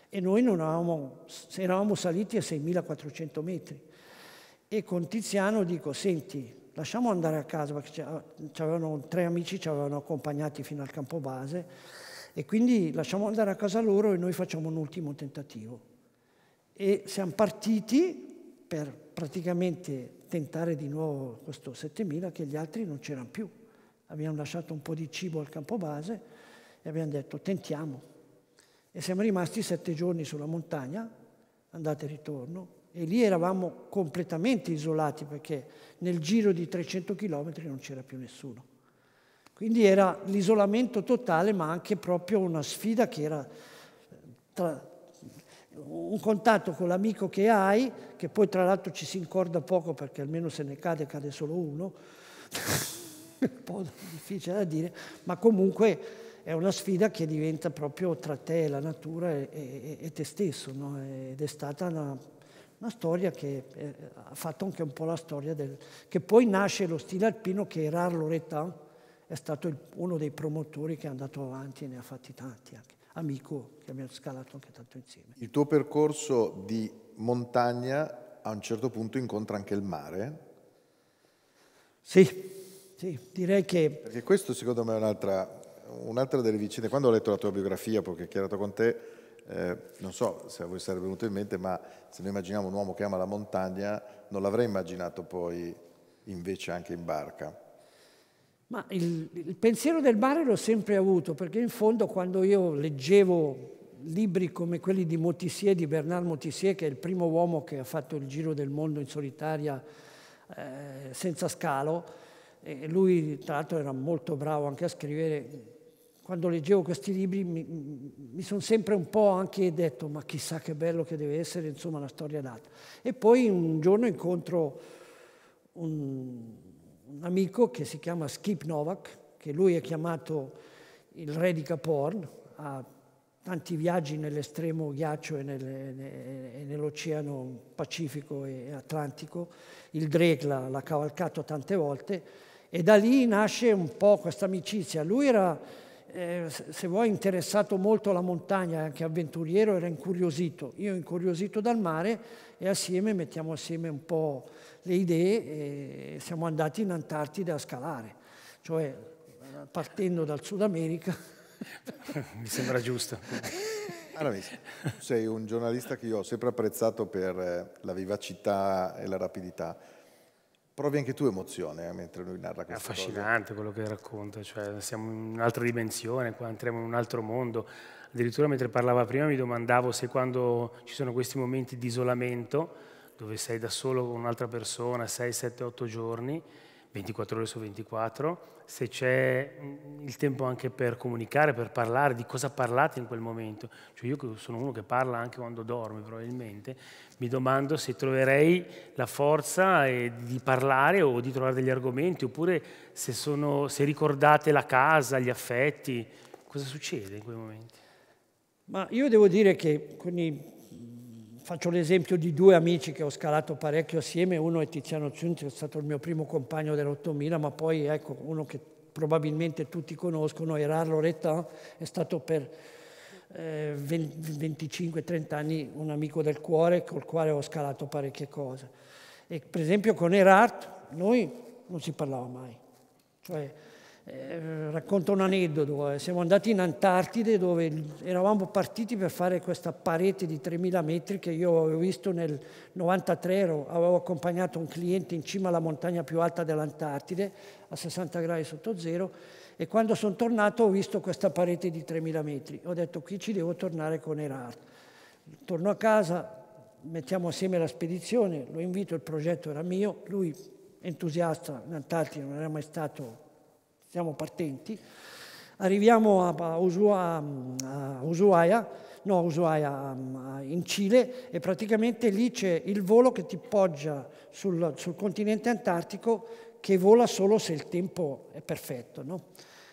E noi avevamo, eravamo saliti a 6.400 metri. E con Tiziano dico, senti, lasciamo andare a casa, perché tre amici ci avevano accompagnati fino al campo base, e quindi lasciamo andare a casa loro e noi facciamo un ultimo tentativo. E siamo partiti per praticamente tentare di nuovo questo 7.000 che gli altri non c'erano più abbiamo lasciato un po' di cibo al campo base e abbiamo detto tentiamo. E siamo rimasti sette giorni sulla montagna, andate e ritorno, e lì eravamo completamente isolati perché nel giro di 300 km non c'era più nessuno. Quindi era l'isolamento totale, ma anche proprio una sfida che era eh, tra, un contatto con l'amico che hai, che poi tra l'altro ci si incorda poco perché almeno se ne cade cade solo uno. un po' difficile da dire, ma comunque è una sfida che diventa proprio tra te, la natura e, e, e te stesso, no? ed è stata una, una storia che eh, ha fatto anche un po' la storia del... che poi nasce lo stile alpino che Erard Loretta è stato il, uno dei promotori che è andato avanti e ne ha fatti tanti anche, amico che abbiamo scalato anche tanto insieme. Il tuo percorso di montagna a un certo punto incontra anche il mare? Sì, sì, direi che... Perché questo secondo me è un'altra, un'altra delle vicende. Quando ho letto la tua biografia, poi che ho chiarato con te, eh, non so se a voi sarebbe venuto in mente, ma se noi immaginiamo un uomo che ama la montagna, non l'avrei immaginato poi invece anche in barca. Ma il, il pensiero del mare l'ho sempre avuto, perché in fondo quando io leggevo libri come quelli di Motissier, di Bernard Motissier, che è il primo uomo che ha fatto il giro del mondo in solitaria eh, senza scalo, e lui tra l'altro era molto bravo anche a scrivere. Quando leggevo questi libri mi, mi sono sempre un po' anche detto ma chissà che bello che deve essere insomma la storia data. E poi un giorno incontro un, un amico che si chiama Skip Novak, che lui è chiamato il re di Caporn, ha tanti viaggi nell'estremo ghiaccio e, nel, e nell'oceano Pacifico e Atlantico, il Drake l'ha, l'ha cavalcato tante volte e da lì nasce un po' questa amicizia. Lui era, eh, se vuoi, interessato molto alla montagna, anche avventuriero, era incuriosito. Io incuriosito dal mare e assieme mettiamo assieme un po' le idee e siamo andati in Antartide a scalare. Cioè, partendo dal Sud America. Mi sembra giusto. Anamis, ah, sei un giornalista che io ho sempre apprezzato per eh, la vivacità e la rapidità provi anche tu emozione eh, mentre lui narra questo. È affascinante cosa. quello che racconta, cioè siamo in un'altra dimensione, entriamo in un altro mondo. Addirittura mentre parlava prima mi domandavo se quando ci sono questi momenti di isolamento, dove sei da solo con un'altra persona, 6, 7, 8 giorni, 24 ore su 24, se c'è mm, il tempo anche per comunicare, per parlare di cosa parlate in quel momento. Cioè io sono uno che parla anche quando dorme probabilmente, mi domando se troverei la forza eh, di parlare o di trovare degli argomenti, oppure se, sono, se ricordate la casa, gli affetti, cosa succede in quei momenti? Ma io devo dire che con i faccio l'esempio di due amici che ho scalato parecchio assieme, uno è Tiziano Zunzi, che è stato il mio primo compagno dell'8000, ma poi ecco, uno che probabilmente tutti conoscono, Erard Loretin, è stato per eh, 25-30 anni un amico del cuore col quale ho scalato parecchie cose. E per esempio con Erard noi non si parlava mai. Cioè, eh, racconto un aneddoto, eh. siamo andati in Antartide dove eravamo partiti per fare questa parete di 3000 metri che io avevo visto nel 1993, ero, avevo accompagnato un cliente in cima alla montagna più alta dell'Antartide a 60 gradi sotto zero e quando sono tornato ho visto questa parete di 3000 metri, ho detto qui ci devo tornare con Erard. Torno a casa, mettiamo assieme la spedizione, lo invito, il progetto era mio, lui entusiasta in Antartide, non era mai stato siamo partenti, arriviamo a, Usua, Ushuaia, no, Ushuaia in Cile e praticamente lì c'è il volo che ti poggia sul, sul, continente antartico che vola solo se il tempo è perfetto. No?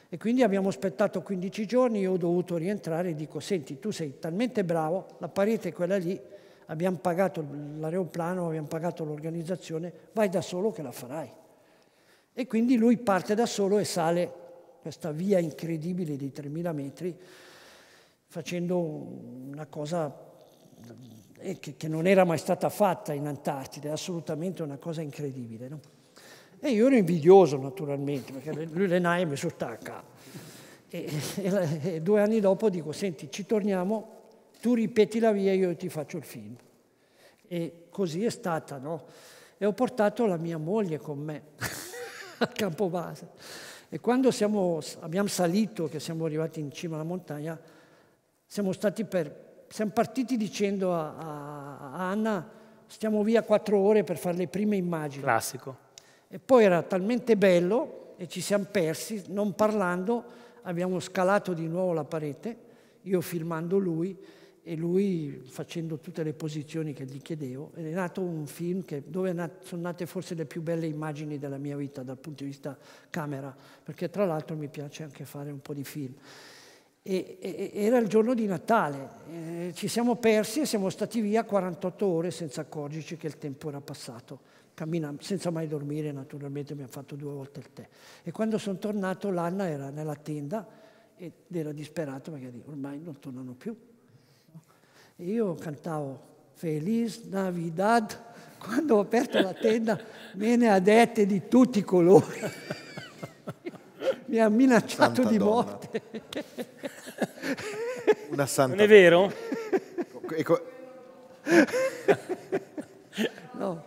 E quindi abbiamo aspettato 15 giorni, io ho dovuto rientrare e dico, senti, tu sei talmente bravo, la parete è quella lì, abbiamo pagato l'aeroplano, abbiamo pagato l'organizzazione, vai da solo che la farai. E quindi lui parte da solo e sale questa via incredibile di 3.000 metri facendo una cosa eh, che non era mai stata fatta in Antartide, assolutamente una cosa incredibile. No? E io ero invidioso naturalmente, perché lui le naie mi sottacca. E, e, e due anni dopo dico, senti, ci torniamo, tu ripeti la via, e io ti faccio il film. E così è stata, no? E ho portato la mia moglie con me a Campobase. E quando siamo, abbiamo salito, che siamo arrivati in cima alla montagna, siamo, per, siamo partiti dicendo a, a, a Anna stiamo via quattro ore per fare le prime immagini. Classico. E poi era talmente bello e ci siamo persi, non parlando, abbiamo scalato di nuovo la parete, io filmando lui e lui facendo tutte le posizioni che gli chiedevo, è nato un film che, dove sono nate forse le più belle immagini della mia vita dal punto di vista camera, perché tra l'altro mi piace anche fare un po' di film. E, e, era il giorno di Natale, eh, ci siamo persi e siamo stati via 48 ore senza accorgerci che il tempo era passato, Cammina, senza mai dormire naturalmente, mi abbiamo fatto due volte il tè. E quando sono tornato l'Anna era nella tenda ed era disperato perché ormai non tornano più, io cantavo Feliz Navidad, quando ho aperto la tenda me ne ha dette di tutti i colori. Mi ha minacciato Santa di donna. morte. Una santa. Non è vero? Ecco, ecco. no.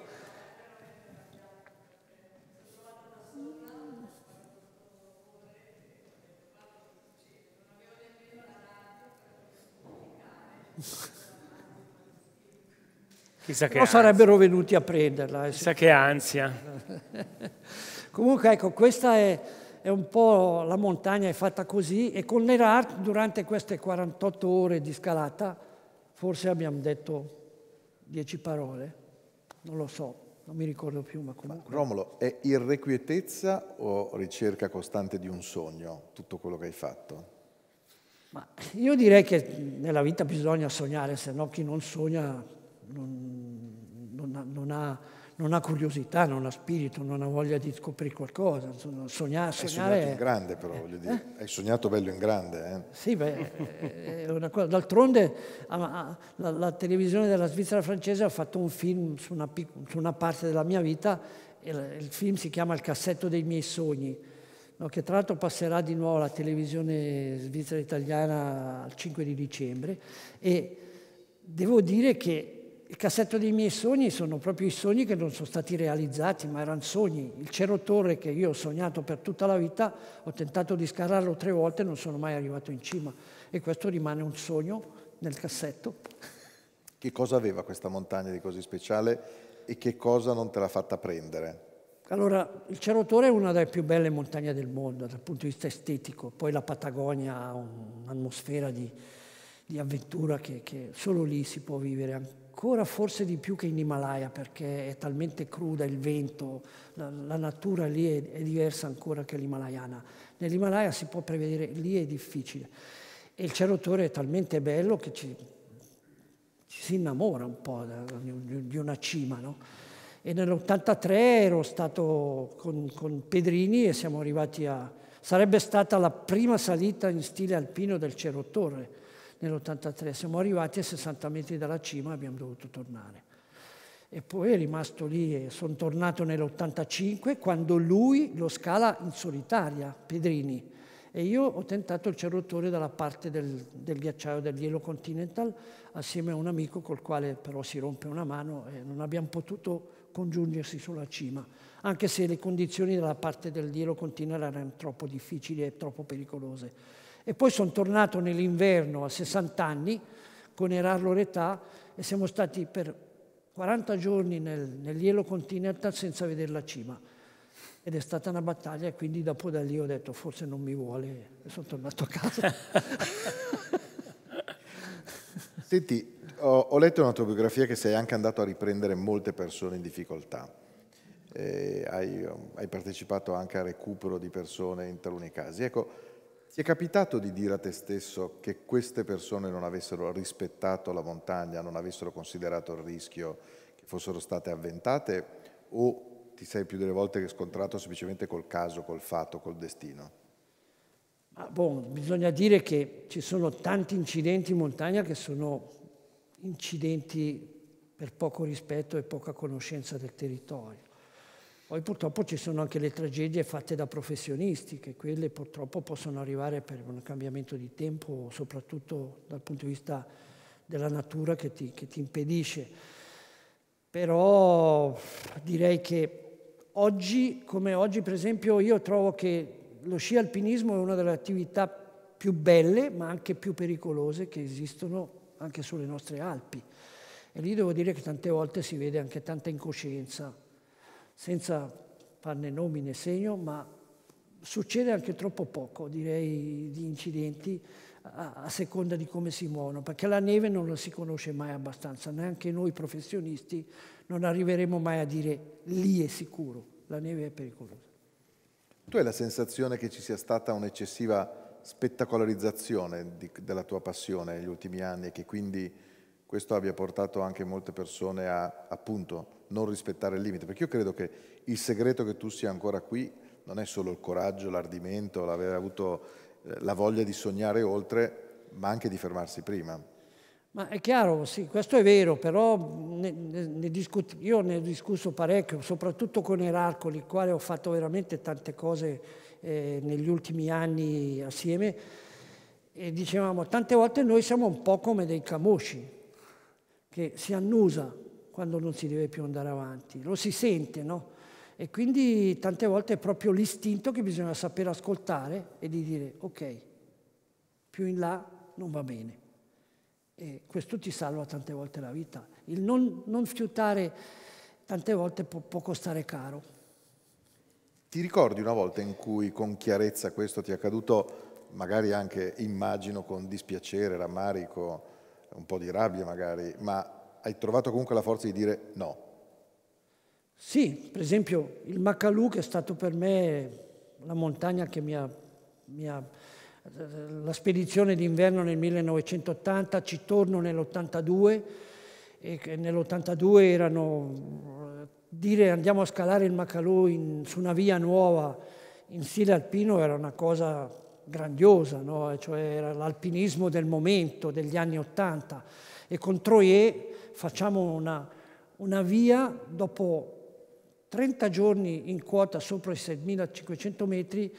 Chissà che Però ansia. sarebbero venuti a prenderla. Eh, Chissà che ansia. Comunque ecco, questa è, è, un po' la montagna è fatta così e con l'Erart durante queste 48 ore di scalata forse abbiamo detto 10 parole, non lo so. Non mi ricordo più, ma comunque. Romolo, è irrequietezza o ricerca costante di un sogno tutto quello che hai fatto? Ma io direi che nella vita bisogna sognare, se no chi non sogna non, non, ha, non, ha, non, ha, curiosità, non ha spirito, non ha voglia di scoprire qualcosa. Insomma, sognare, hai sognare... sognato in grande però, eh? voglio eh? dire, hai sognato bello in grande. Eh? Sì, beh, è una cosa. D'altronde la, la, televisione della Svizzera francese ha fatto un film su una, su una parte della mia vita, il, il film si chiama Il cassetto dei miei sogni. No, che tra l'altro passerà di nuovo alla televisione svizzera italiana il 5 di dicembre e devo dire che il cassetto dei miei sogni sono proprio i sogni che non sono stati realizzati, ma erano sogni. Il Cero che io ho sognato per tutta la vita, ho tentato di scalarlo tre volte e non sono mai arrivato in cima. E questo rimane un sogno nel cassetto. Che cosa aveva questa montagna di così speciale e che cosa non te l'ha fatta prendere? Allora, il Cerotore è una delle più belle montagne del mondo dal punto di vista estetico, poi la Patagonia ha un'atmosfera di, di avventura che, che, solo lì si può vivere, ancora forse di più che in Himalaya perché è talmente cruda il vento, la, la natura lì è, è, diversa ancora che l'himalayana. Nell'Himalaya si può prevedere, lì è difficile. E il cerotore è talmente bello che ci, ci si innamora un po' di, di una cima, no? E nell'83 ero stato con, con Pedrini e siamo arrivati a... Sarebbe stata la prima salita in stile alpino del Cerotore, nell'83. Siamo arrivati a 60 metri dalla cima e abbiamo dovuto tornare. E poi è rimasto lì e sono tornato nell'85 quando lui lo scala in solitaria, Pedrini. E io ho tentato il cerrotore dalla parte del, del ghiacciaio del Yellow Continental assieme a un amico col quale però si rompe una mano e non abbiamo potuto congiungersi sulla cima, anche se le condizioni dalla parte del Yellow Continental erano troppo difficili e troppo pericolose. E poi sono tornato nell'inverno a 60 anni con Erar Loretà e siamo stati per 40 giorni nel, nell'ielo continental senza vedere la cima. Ed è stata una battaglia e quindi dopo da lì ho detto forse non mi vuole e sono tornato a casa. Senti, ho, ho letto un'autobiografia che sei anche andato a riprendere molte persone in difficoltà. Eh, hai, hai partecipato anche al recupero di persone in taluni casi. Ecco, ti è capitato di dire a te stesso che queste persone non avessero rispettato la montagna, non avessero considerato il rischio, che fossero state avventate o ti sei più delle volte scontrato semplicemente col caso, col fatto, col destino? Ah, bon, bisogna dire che ci sono tanti incidenti in montagna che sono incidenti per poco rispetto e poca conoscenza del territorio. Poi purtroppo ci sono anche le tragedie fatte da professionisti, che quelle purtroppo possono arrivare per un cambiamento di tempo, soprattutto dal punto di vista della natura che ti, che ti impedisce. Però direi che oggi, come oggi per esempio, io trovo che lo sci alpinismo è una delle attività più belle, ma anche più pericolose che esistono anche sulle nostre Alpi. E lì devo dire che tante volte si vede anche tanta incoscienza senza farne nomi né segno, ma succede anche troppo poco, direi, di incidenti a, a seconda di come si muovono, perché la neve non la si conosce mai abbastanza, neanche noi professionisti non arriveremo mai a dire lì è sicuro, la neve è pericolosa. Tu hai la sensazione che ci sia stata un'eccessiva spettacolarizzazione di, della tua passione negli ultimi anni e che quindi questo abbia portato anche molte persone a, appunto, non rispettare il limite, perché io credo che il segreto che tu sia ancora qui non è solo il coraggio, l'ardimento, l'aver avuto eh, la voglia di sognare oltre, ma anche di fermarsi prima. Ma è chiaro, sì, questo è vero, però ne, ne io ne ho discusso parecchio, soprattutto con Erarco, il quale ho fatto veramente tante cose eh, negli ultimi anni assieme, e dicevamo, tante volte noi siamo un po' come dei camosci, che si annusa quando non si deve più andare avanti, lo si sente, no? E quindi tante volte è proprio l'istinto che bisogna sapere ascoltare e di dire ok, più in là non va bene. E questo ti salva tante volte la vita. Il non, non fiutare tante volte può, può costare caro. Ti ricordi una volta in cui con chiarezza questo ti è accaduto, magari anche immagino con dispiacere, rammarico, un po' di rabbia magari, ma hai trovato comunque la forza di dire no. Sì, per esempio il Macalù che è stato per me la montagna che mi ha, mi ha la spedizione d'inverno nel 1980, ci torno nell'82 e nell'82 erano dire andiamo a scalare il Macalù in, su una via nuova in stile alpino era una cosa grandiosa, no? cioè era l'alpinismo del momento, degli anni Ottanta e con Troie facciamo una, una via dopo 30 giorni in quota sopra i 6.500 metri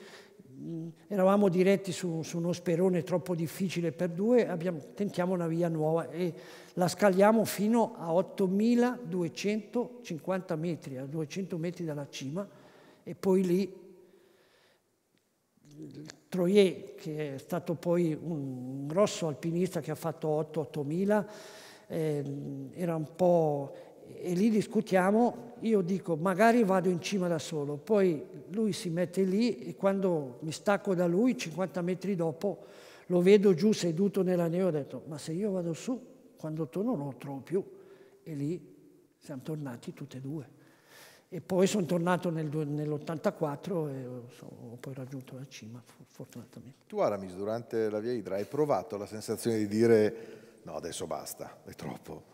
mm, eravamo diretti su, su, uno sperone troppo difficile per due, abbiamo, tentiamo una via nuova e la scaliamo fino a 8.250 metri, a 200 metri dalla cima e poi lì Troyer, che è stato poi un grosso alpinista che ha fatto 8-8 mila, ehm, era un po'... e lì discutiamo, io dico magari vado in cima da solo, poi lui si mette lì e quando mi stacco da lui, 50 metri dopo, lo vedo giù seduto nella neve, ho detto ma se io vado su, quando torno non lo trovo più. E lì siamo tornati tutti e due e poi sono tornato nel, nell'84 e eh, ho poi raggiunto la cima, fortunatamente. Tu Aramis, durante la via Idra, hai provato la sensazione di dire no, adesso basta, è troppo?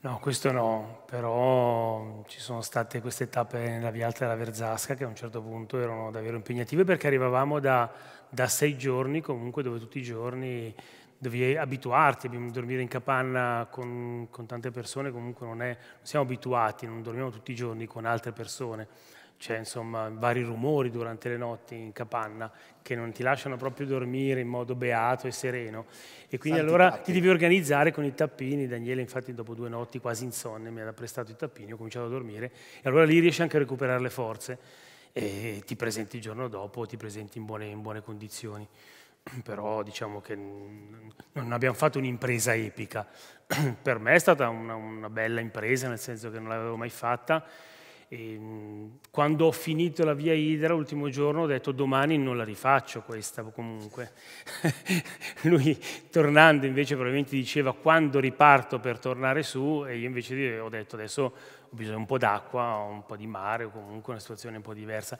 No, questo no, però mm, ci sono state queste tappe nella via alta della Verzasca che a un certo punto erano davvero impegnative perché arrivavamo da, da sei giorni comunque dove tutti i giorni devi abituarti, dormire in capanna con, con tante persone comunque non, è, siamo abituati, non dormiamo tutti i giorni con altre persone, c'è cioè, insomma vari rumori durante le notti in capanna che non ti lasciano proprio dormire in modo beato e sereno e quindi Santi allora tappi. ti devi organizzare con i tappini, Daniele infatti dopo due notti quasi insonne mi ha prestato i tappini, ho cominciato a dormire e allora lì riesci anche a recuperare le forze e ti presenti il giorno dopo, ti presenti in buone, in buone condizioni. però diciamo che non abbiamo fatto un'impresa epica. per me è stata una, una, bella impresa, nel senso che non l'avevo mai fatta. E, ehm, quando ho finito la via Idra, l'ultimo giorno, ho detto domani non la rifaccio questa comunque. Lui tornando invece probabilmente diceva quando riparto per tornare su e io invece ho detto adesso ho bisogno di un po' d'acqua, un po' di mare o comunque una situazione un po' diversa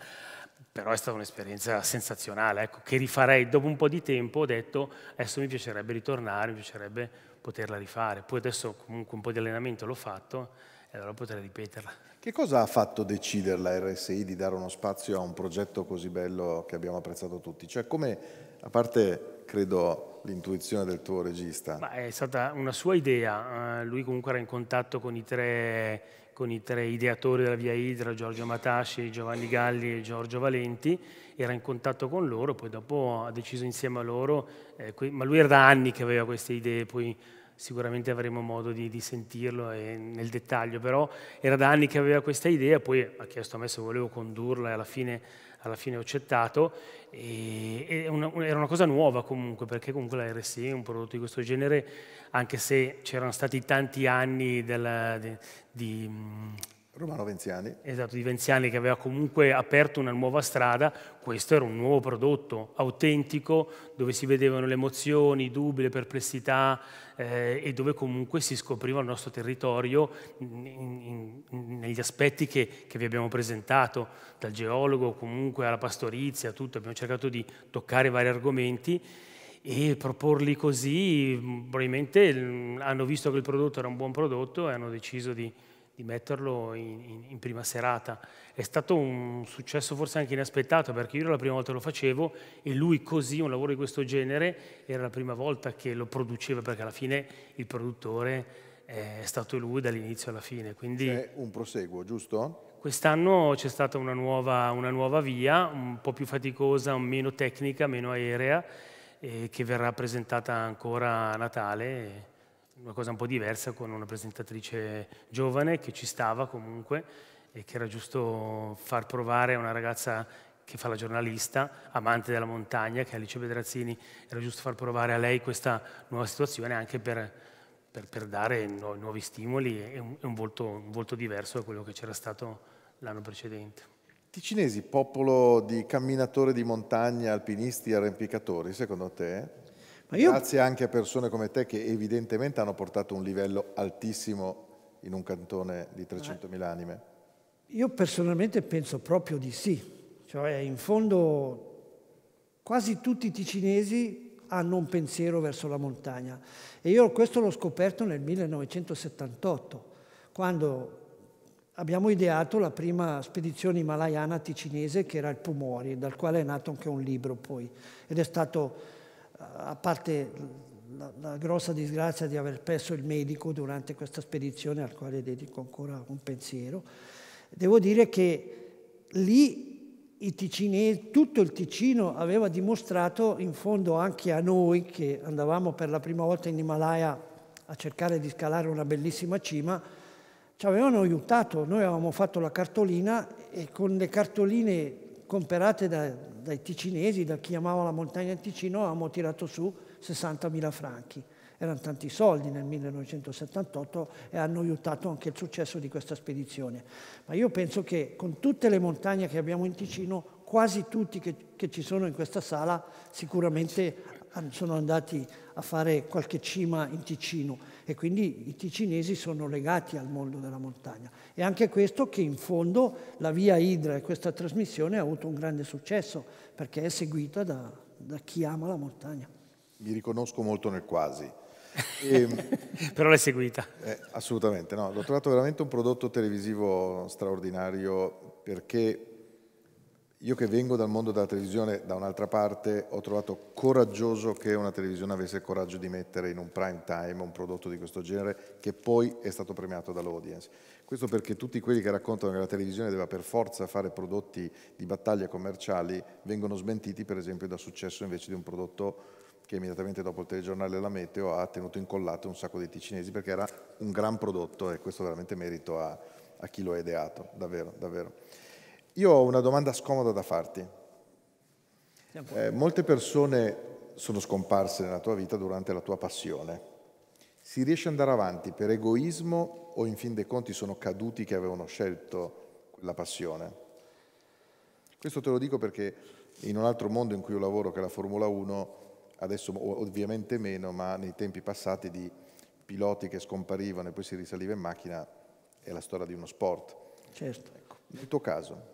però è stata un'esperienza sensazionale, ecco, che rifarei dopo un po' di tempo, ho detto adesso mi piacerebbe ritornare, mi piacerebbe poterla rifare, poi adesso comunque un po' di allenamento l'ho fatto e allora potrei ripeterla. Che cosa ha fatto decidere la RSI di dare uno spazio a un progetto così bello che abbiamo apprezzato tutti? Cioè come, a parte credo l'intuizione del tuo regista. Ma è stata una sua idea, eh, lui comunque era in contatto con i tre con i tre ideatori della Via Idra, Giorgio Matasci, Giovanni Galli e Giorgio Valenti, era in contatto con loro, poi dopo ha deciso insieme a loro, eh, ma lui era da anni che aveva queste idee, poi sicuramente avremo modo di, di sentirlo eh, nel dettaglio, però era da anni che aveva questa idea, poi ha chiesto a me se volevo condurla e alla fine alla fine ho accettato, una, era una cosa nuova comunque, perché comunque la RSI è un prodotto di questo genere, anche se c'erano stati tanti anni della, di, di mm, Romano Venziani. Esatto, di Venziani che aveva comunque aperto una nuova strada, questo era un nuovo prodotto autentico dove si vedevano le emozioni, i dubbi, le perplessità, eh, e dove comunque si scopriva il nostro territorio in, in, negli aspetti che, che, vi abbiamo presentato, dal geologo comunque alla pastorizia, tutto, abbiamo cercato di toccare vari argomenti e proporli così, probabilmente mm, hanno visto che il prodotto era un buon prodotto e hanno deciso di, di metterlo in, in, prima serata. È stato un successo forse anche inaspettato, perché io era la prima volta che lo facevo e lui così, un lavoro di questo genere, era la prima volta che lo produceva, perché alla fine il produttore eh, è stato lui dall'inizio alla fine. Quindi C'è un proseguo, giusto? Quest'anno c'è stata una nuova, una nuova, via, un po' più faticosa, meno tecnica, meno aerea, eh, che verrà presentata ancora a Natale una cosa un po' diversa con una presentatrice giovane che ci stava comunque e che era giusto far provare a una ragazza che fa la giornalista, amante della montagna, che è Alice Pedrazzini, era giusto far provare a lei questa nuova situazione anche per, per, per dare nu nuovi stimoli e un, un, volto, un volto diverso da quello che c'era stato l'anno precedente. Ticinesi, popolo di camminatori di montagna, alpinisti, arrampicatori, secondo te? Io... Grazie anche a persone come te che evidentemente hanno portato un livello altissimo in un cantone di 300.000 anime. Io personalmente penso proprio di sì. Cioè, in fondo, quasi tutti i ticinesi hanno un pensiero verso la montagna. E io questo l'ho scoperto nel 1978, quando abbiamo ideato la prima spedizione himalayana ticinese, che era il Pumori, dal quale è nato anche un libro poi. Ed è stato a parte la, la, grossa disgrazia di aver perso il medico durante questa spedizione al quale dedico ancora un pensiero, devo dire che lì Ticinesi, tutto il Ticino aveva dimostrato in fondo anche a noi che andavamo per la prima volta in Himalaya a cercare di scalare una bellissima cima, ci avevano aiutato, noi avevamo fatto la cartolina e con le cartoline comprate da, dai ticinesi, da chi amava la montagna in Ticino, avevamo tirato su 60.000 franchi. Erano tanti soldi nel 1978 e hanno aiutato anche il successo di questa spedizione. Ma io penso che con tutte le montagne che abbiamo in Ticino, quasi tutti che, che ci sono in questa sala sicuramente sono andati a fare qualche cima in Ticino e quindi i ticinesi sono legati al mondo della montagna. E anche questo che in fondo la via Idra e questa trasmissione ha avuto un grande successo, perché è seguita da, da chi ama la montagna. Mi riconosco molto nel quasi. E, ehm, Però l'hai seguita. Eh, assolutamente, no, l'ho trovato veramente un prodotto televisivo straordinario perché io che vengo dal mondo della televisione da un'altra parte ho trovato coraggioso che una televisione avesse il coraggio di mettere in un prime time un prodotto di questo genere che poi è stato premiato dall'audience. Questo perché tutti quelli che raccontano che la televisione deve per forza fare prodotti di battaglia commerciali vengono smentiti per esempio dal successo invece di un prodotto che immediatamente dopo il telegiornale La Meteo ha tenuto incollato un sacco di ticinesi perché era un gran prodotto e questo veramente merito a, a chi lo ha ideato, davvero, davvero. Io ho una domanda scomoda da farti. Eh, molte persone sono scomparse nella tua vita durante la tua passione si riesce ad andare avanti per egoismo o in fin dei conti sono caduti che avevano scelto quella passione? Questo te lo dico perché in un altro mondo in cui io lavoro, che è la Formula 1, adesso ovviamente meno, ma nei tempi passati di piloti che scomparivano e poi si risaliva in macchina, è la storia di uno sport. Certo. Ecco. Nel tuo caso?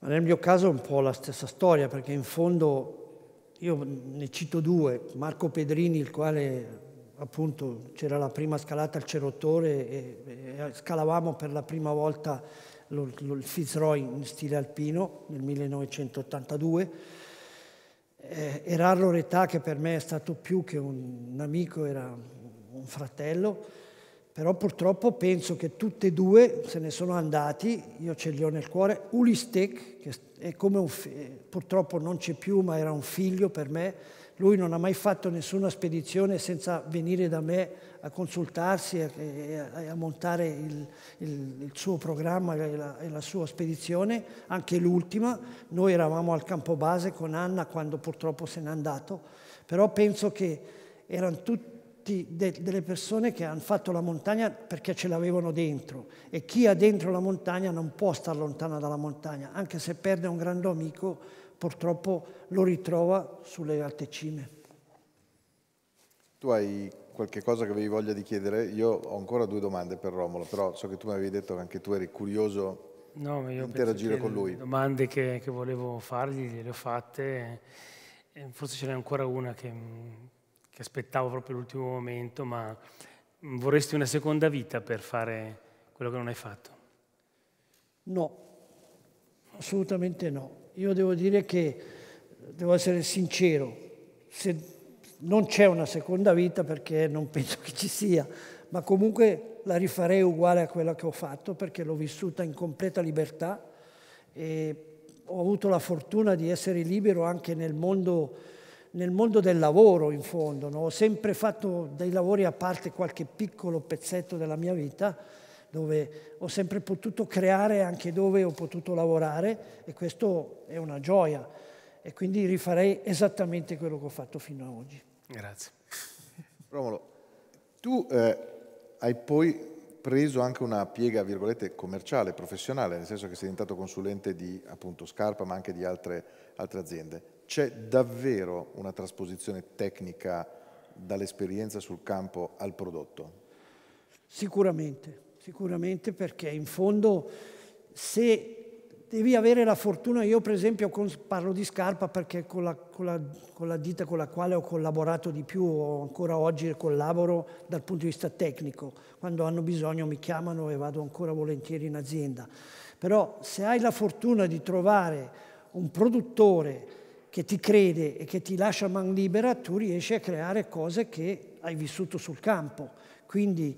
Ma nel mio caso è un po' la stessa storia, perché in fondo io ne cito due, Marco Pedrini, il quale appunto c'era la prima scalata al Cerottore e, e scalavamo per la prima volta lo, lo, il Fitzroy in stile alpino nel 1982. Eh, Erarlo Retà, che per me è stato più che un, un amico, era un fratello, però purtroppo penso che tutti e due se ne sono andati, io ce li ho nel cuore, Ulistek, che è come un, purtroppo non c'è più, ma era un figlio per me, lui non ha mai fatto nessuna spedizione senza venire da me a consultarsi e a, montare il, il, il suo programma e la, e la sua spedizione, anche l'ultima. Noi eravamo al campo base con Anna quando purtroppo se n'è andato, però penso che erano tutti delle persone che hanno fatto la montagna perché ce l'avevano dentro e chi ha dentro la montagna non può star lontana dalla montagna, anche se perde un grande amico purtroppo lo ritrova sulle alte cime. Tu hai qualche cosa che avevi voglia di chiedere? Io ho ancora due domande per Romolo, però so che tu mi avevi detto che anche tu eri curioso no, di interagire con lui. Le domande che, che volevo fargli le ho fatte, forse ce n'è ancora una che, che aspettavo proprio l'ultimo momento, ma vorresti una seconda vita per fare quello che non hai fatto? No, assolutamente no io devo dire che, devo essere sincero, se non c'è una seconda vita perché non penso che ci sia, ma comunque la rifarei uguale a quella che ho fatto perché l'ho vissuta in completa libertà e ho avuto la fortuna di essere libero anche nel mondo, nel mondo del lavoro in fondo. No? Ho sempre fatto dei lavori a parte qualche piccolo pezzetto della mia vita dove ho sempre potuto creare anche dove ho potuto lavorare e questo è una gioia e quindi rifarei esattamente quello che ho fatto fino ad oggi. Grazie. Romolo, tu eh, hai poi preso anche una piega, virgolette, commerciale, professionale, nel senso che sei diventato consulente di appunto Scarpa ma anche di altre, altre aziende. C'è davvero una trasposizione tecnica dall'esperienza sul campo al prodotto? Sicuramente, sicuramente perché in fondo se devi avere la fortuna, io per esempio con, parlo di Scarpa perché con la, con, la, con la, ditta con la quale ho collaborato di più, ancora oggi collaboro dal punto di vista tecnico, quando hanno bisogno mi chiamano e vado ancora volentieri in azienda. Però se hai la fortuna di trovare un produttore che ti crede e che ti lascia man libera, tu riesci a creare cose che hai vissuto sul campo. Quindi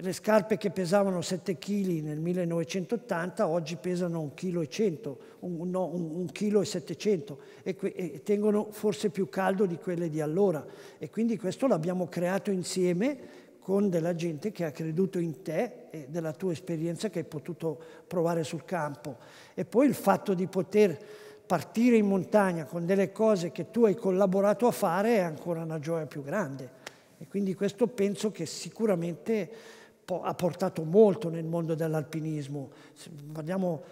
le scarpe che pesavano 7 kg nel 1980 oggi pesano 1,7 kg e, e tengono forse più caldo di quelle di allora. E quindi questo l'abbiamo creato insieme con della gente che ha creduto in te e della tua esperienza che hai potuto provare sul campo. E poi il fatto di poter partire in montagna con delle cose che tu hai collaborato a fare è ancora una gioia più grande. E quindi questo penso che sicuramente ha portato molto nel mondo dell'alpinismo. Guardiamo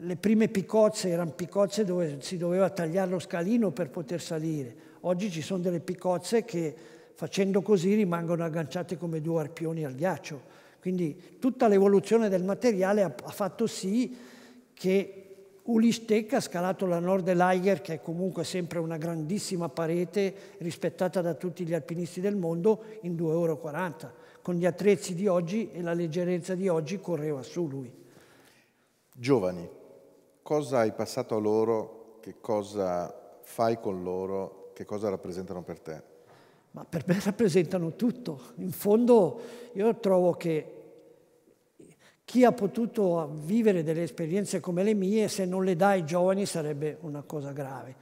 le prime picozze, erano picozze dove si doveva tagliare lo scalino per poter salire. Oggi ci sono delle picozze che facendo così rimangono agganciate come due arpioni al ghiaccio. Quindi tutta l'evoluzione del materiale ha, fatto sì che Ulistec ha scalato la Nordelayer, che è comunque sempre una grandissima parete rispettata da tutti gli alpinisti del mondo, in 2,40 euro con gli attrezzi di oggi e la leggerezza di oggi correva su lui. Giovani, cosa hai passato a loro, che cosa fai con loro, che cosa rappresentano per te? Ma per me rappresentano tutto. In fondo io trovo che chi ha potuto vivere delle esperienze come le mie, se non le dà ai giovani sarebbe una cosa grave.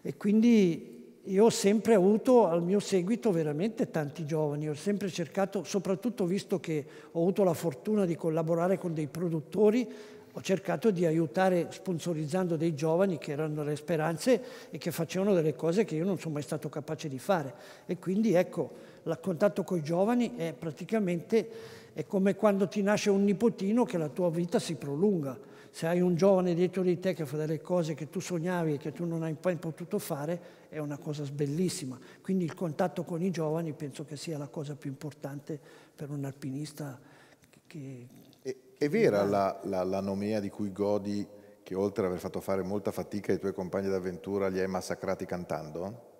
E quindi io ho sempre avuto al mio seguito veramente tanti giovani, ho sempre cercato, soprattutto visto che ho avuto la fortuna di collaborare con dei produttori, ho cercato di aiutare sponsorizzando dei giovani che erano le speranze e che facevano delle cose che io non sono mai stato capace di fare. E quindi ecco, il contatto con i giovani è praticamente è come quando ti nasce un nipotino che la tua vita si prolunga se hai un giovane dietro di te che fa delle cose che tu sognavi e che tu non hai mai potuto fare, è una cosa bellissima. Quindi il contatto con i giovani penso che sia la cosa più importante per un alpinista. Che, è, è vera la, la, la nomea di cui godi, che oltre ad aver fatto fare molta fatica ai tuoi compagni d'avventura, li hai massacrati cantando?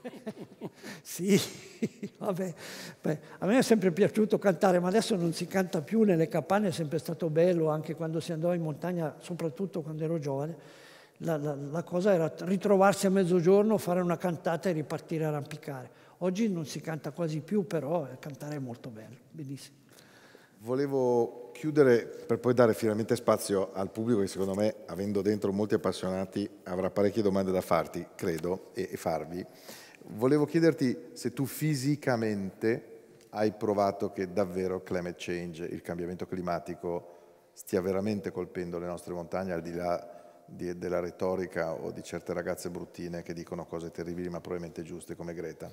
sì, vabbè. Beh, a me è sempre piaciuto cantare, ma adesso non si canta più nelle capanne, è sempre stato bello, anche quando si andava in montagna, soprattutto quando ero giovane. La, la, la cosa era ritrovarsi a mezzogiorno, fare una cantata e ripartire a arrampicare. Oggi non si canta quasi più, però eh, cantare è molto bello, benissimo. Volevo chiudere per poi dare finalmente spazio al pubblico che secondo me, avendo dentro molti appassionati, avrà parecchie domande da farti, credo, e, e farvi volevo chiederti se tu fisicamente hai provato che davvero climate change, il cambiamento climatico, stia veramente colpendo le nostre montagne, al di là di, della retorica o di certe ragazze bruttine che dicono cose terribili ma probabilmente giuste come Greta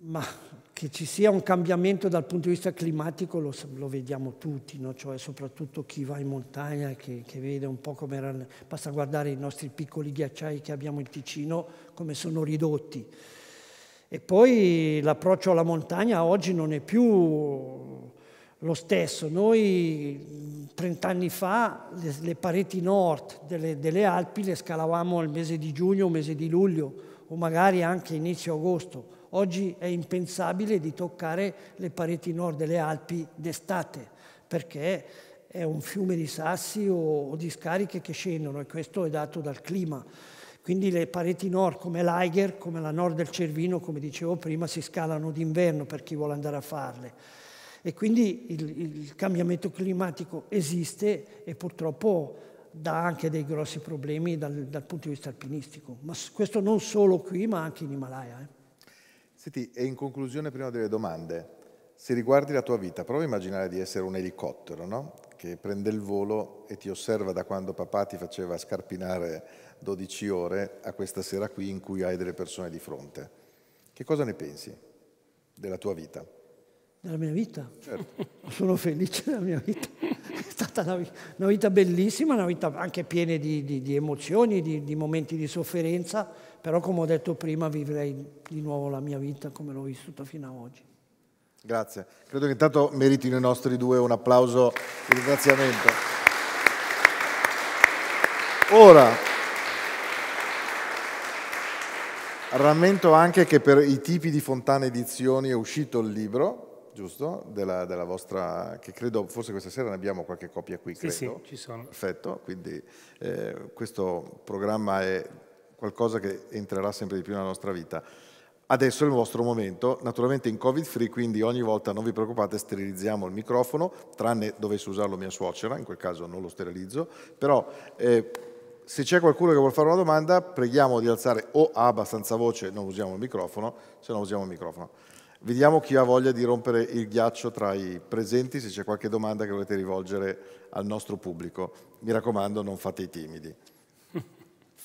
ma che ci sia un cambiamento dal punto di vista climatico lo, lo vediamo tutti, no? cioè soprattutto chi va in montagna, che, che vede un po' come erano, basta guardare i nostri piccoli ghiacciai che abbiamo in Ticino, come sono ridotti. E poi l'approccio alla montagna oggi non è più lo stesso. Noi 30 anni fa le, le pareti nord delle, delle, Alpi le scalavamo al mese di giugno, mese di luglio o magari anche inizio agosto Oggi è impensabile di toccare le pareti nord delle Alpi d'estate, perché è un fiume di sassi o, o di scariche che scendono e questo è dato dal clima. Quindi le pareti nord come l'Aiger, come la nord del Cervino, come dicevo prima, si scalano d'inverno per chi vuole andare a farle. E quindi il, il cambiamento climatico esiste e purtroppo dà anche dei grossi problemi dal, dal punto di vista alpinistico. Ma questo non solo qui, ma anche in Himalaya. Eh. Senti, e in conclusione, prima delle domande, se riguardi la tua vita, prova a immaginare di essere un elicottero, no? Che prende il volo e ti osserva da quando papà ti faceva scarpinare 12 ore a questa sera qui in cui hai delle persone di fronte. Che cosa ne pensi della tua vita? Della mia vita? Certo. Sono felice della mia vita. È stata una, una vita bellissima, una vita anche piena di, di, di emozioni, di, di momenti di sofferenza però come ho detto prima vivrei di nuovo la mia vita come l'ho vissuta fino ad oggi. Grazie, credo che intanto meritino i nostri due un applauso e ringraziamento. Ora, rammento anche che per i tipi di Fontana Edizioni è uscito il libro, giusto? Della, della vostra, che credo forse questa sera ne abbiamo qualche copia qui, credo. Sì, sì ci sono. Perfetto, quindi eh, questo programma è qualcosa che entrerà sempre di più nella nostra vita. Adesso è il vostro momento, naturalmente in Covid free, quindi ogni volta non vi preoccupate, sterilizziamo il microfono, tranne dovesse usarlo mia suocera, in quel caso non lo sterilizzo, però eh, se c'è qualcuno che vuole fare una domanda, preghiamo di alzare o ha abbastanza voce, non usiamo il microfono, se no usiamo il microfono. Vediamo chi ha voglia di rompere il ghiaccio tra i presenti, se c'è qualche domanda che volete rivolgere al nostro pubblico. Mi raccomando, non fate i timidi.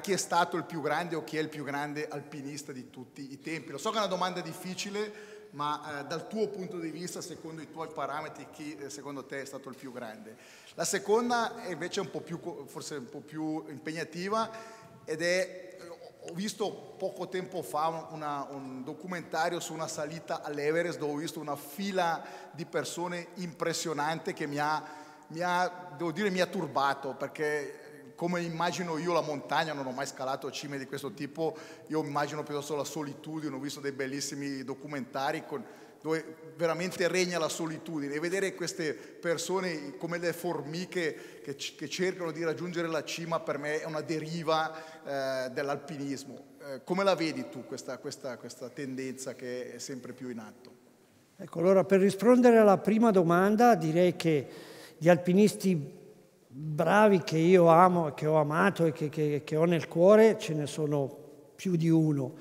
chi è stato il più grande o chi è il più grande alpinista di tutti i tempi. Lo so che è una domanda difficile, ma eh, dal tuo punto di vista, secondo i tuoi parametri, chi eh, secondo te è stato il più grande? La seconda è invece un po' più, forse un po' più impegnativa ed è, eh, ho visto poco tempo fa una, un documentario su una salita all'Everest dove ho visto una fila di persone impressionante che mi ha, mi ha devo dire, mi ha turbato perché come immagino io la montagna, non ho mai scalato cime di questo tipo, io immagino piuttosto la solitudine, ho visto dei bellissimi documentari con, dove veramente regna la solitudine e vedere queste persone come le formiche che, che cercano di raggiungere la cima per me è una deriva eh, dell'alpinismo. Eh, come la vedi tu questa, questa, questa tendenza che è sempre più in atto? Ecco, allora per rispondere alla prima domanda direi che gli alpinisti bravi che io amo, che ho amato e che, che, che ho nel cuore, ce ne sono più di uno.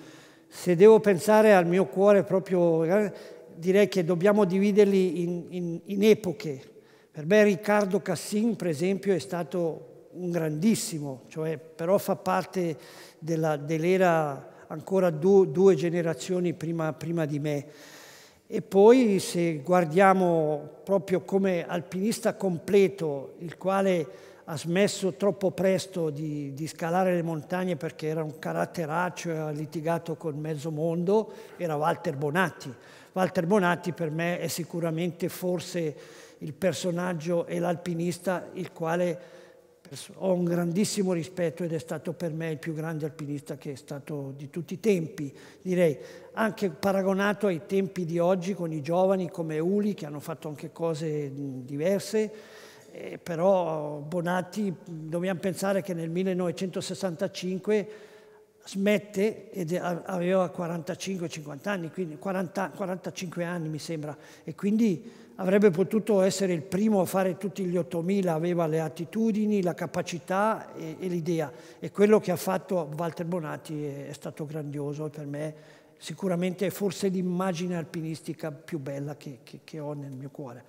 Se devo pensare al mio cuore proprio, direi che dobbiamo dividerli in, in, in epoche. Per me Riccardo Cassin, per esempio, è stato un grandissimo, cioè, però fa parte dell'era ancora due, due generazioni prima, prima di me. E poi se guardiamo proprio come alpinista completo, il quale ha smesso troppo presto di, di, scalare le montagne perché era un caratteraccio e ha litigato con mezzo mondo, era Walter Bonatti. Walter Bonatti per me è sicuramente forse il personaggio e l'alpinista il quale ho un grandissimo rispetto ed è stato per me il più grande alpinista che è stato di tutti i tempi, direi, anche paragonato ai tempi di oggi con i giovani come Uli che hanno fatto anche cose diverse, eh, però Bonatti dobbiamo pensare che nel 1965 smette ed aveva 45-50 anni, quindi 40, 45 anni mi sembra, e quindi avrebbe potuto essere il primo a fare tutti gli 8.000, aveva le attitudini, la capacità e, e l'idea. E quello che ha fatto Walter Bonatti è, è stato grandioso per me, sicuramente è forse l'immagine alpinistica più bella che, che, che, ho nel mio cuore.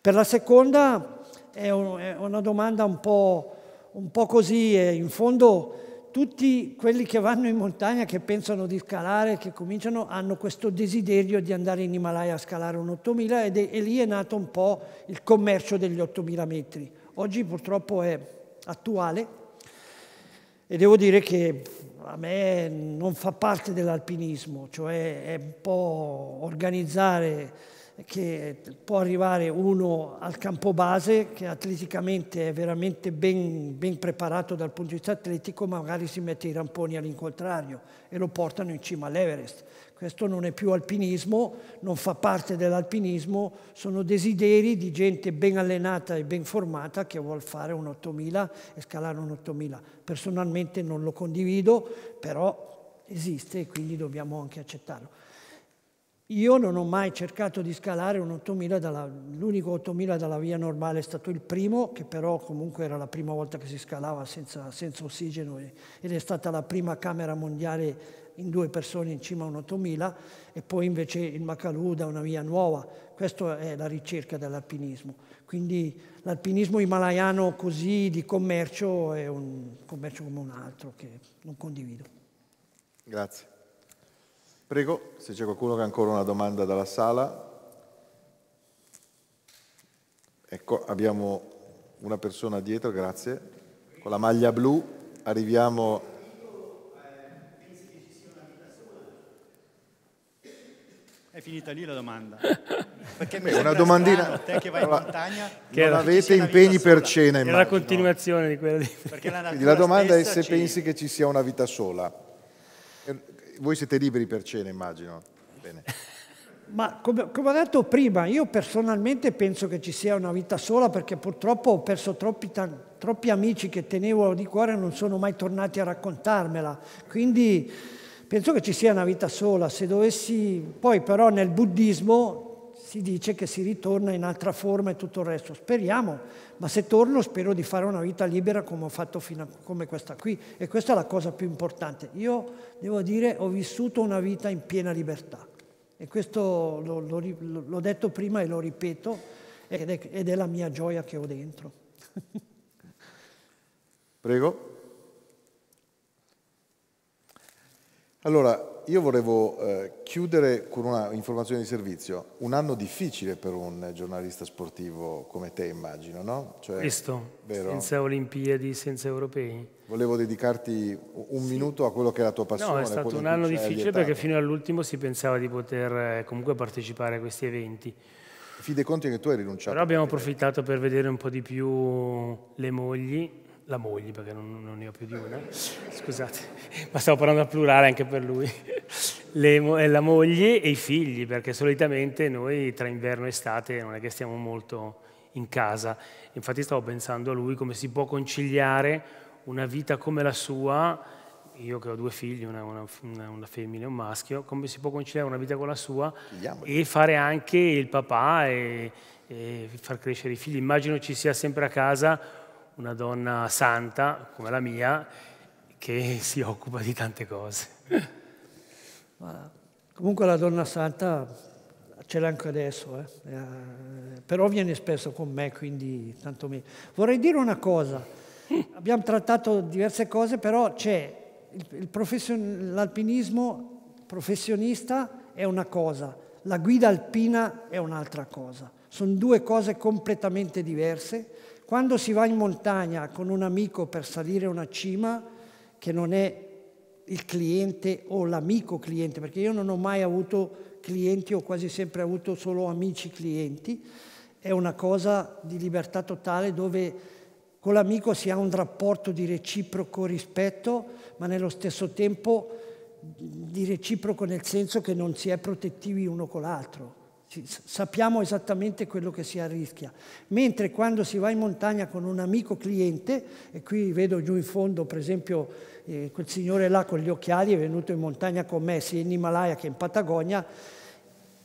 Per la seconda è, un, è una domanda un po', un po così, in fondo tutti quelli che vanno in montagna, che pensano di scalare, che cominciano, hanno questo desiderio di andare in Himalaya a scalare un 8000 ed è, e lì è nato un po' il commercio degli 8000 metri. Oggi purtroppo è attuale e devo dire che a me non fa parte dell'alpinismo, cioè è un po' organizzare che può arrivare uno al campo base che atleticamente è veramente ben, ben, preparato dal punto di vista atletico, ma magari si mette i ramponi all'incontrario e lo portano in cima all'Everest. Questo non è più alpinismo, non fa parte dell'alpinismo, sono desideri di gente ben allenata e ben formata che vuole fare un 8000 e scalare un 8000. Personalmente non lo condivido, però esiste e quindi dobbiamo anche accettarlo. Io non ho mai cercato di scalare un 8000, dalla, l'unico 8000 dalla via normale è stato il primo, che però comunque era la prima volta che si scalava senza, senza ossigeno ed è stata la prima camera mondiale in due persone in cima a un 8000 e poi invece il Macalù da una via nuova. Questa è la ricerca dell'alpinismo. Quindi l'alpinismo himalayano così di commercio è un commercio come un altro che non condivido. Grazie. Prego, se c'è qualcuno che ha ancora una domanda dalla sala. Ecco, abbiamo una persona dietro, grazie. Con la maglia blu arriviamo... È finita lì la domanda. Perché Beh, una domandina. Strano, te che vai in montagna, che non avete impegni per cena. È la continuazione di quella di... la, la domanda è se pensi che ci sia una vita sola. Voi siete liberi per cena, immagino. Bene. Ma come, come, ho detto prima, io personalmente penso che ci sia una vita sola perché purtroppo ho perso troppi, troppi amici che tenevo di cuore e non sono mai tornati a raccontarmela. Quindi penso che ci sia una vita sola. Se dovessi, poi però nel buddismo si dice che si ritorna in altra forma e tutto il resto. Speriamo, ma se torno spero di fare una vita libera come ho fatto fino a come questa qui. E questa è la cosa più importante. Io devo dire ho vissuto una vita in piena libertà. E questo l'ho detto prima e lo ripeto, ed è, ed è la mia gioia che ho dentro. Prego. Allora, io volevo eh, chiudere con una informazione di servizio. Un anno difficile per un giornalista sportivo come te, immagino, no? Cioè, Questo, vero? senza Olimpiadi, senza europei. Volevo dedicarti un sì. minuto a quello che è la tua passione. No, è stato un anno difficile perché fino all'ultimo si pensava di poter eh, comunque partecipare a questi eventi. Fide conti che tu hai rinunciato. Però abbiamo approfittato per vedere un po' di più le mogli, la moglie, perché non, non, ne ho più di una, scusate, ma stavo parlando al plurale anche per lui, Le, eh, la moglie e i figli, perché solitamente noi tra inverno e estate non è che stiamo molto in casa. Infatti stavo pensando a lui come si può conciliare una vita come la sua, io che ho due figli, una, una, una femmina e un maschio, come si può conciliare una vita con la sua Chiamoli. e fare anche il papà e, e far crescere i figli. Immagino ci sia sempre a casa una donna santa come la mia che si occupa di tante cose. Ma, comunque la donna santa ce l'ha anche adesso, eh? eh però viene spesso con me, quindi tanto meglio. Vorrei dire una cosa, abbiamo trattato diverse cose, però c'è profession l'alpinismo professionista è una cosa, la guida alpina è un'altra cosa. Sono due cose completamente diverse quando si va in montagna con un amico per salire una cima, che non è il cliente o l'amico cliente, perché io non ho mai avuto clienti, ho quasi sempre avuto solo amici clienti, è una cosa di libertà totale dove con l'amico si ha un rapporto di reciproco rispetto, ma nello stesso tempo di reciproco nel senso che non si è protettivi uno con l'altro sappiamo esattamente quello che si arrischia. Mentre quando si va in montagna con un amico cliente, e qui vedo giù in fondo per esempio eh, quel signore là con gli occhiali è venuto in montagna con me, sia in Himalaya che in Patagonia,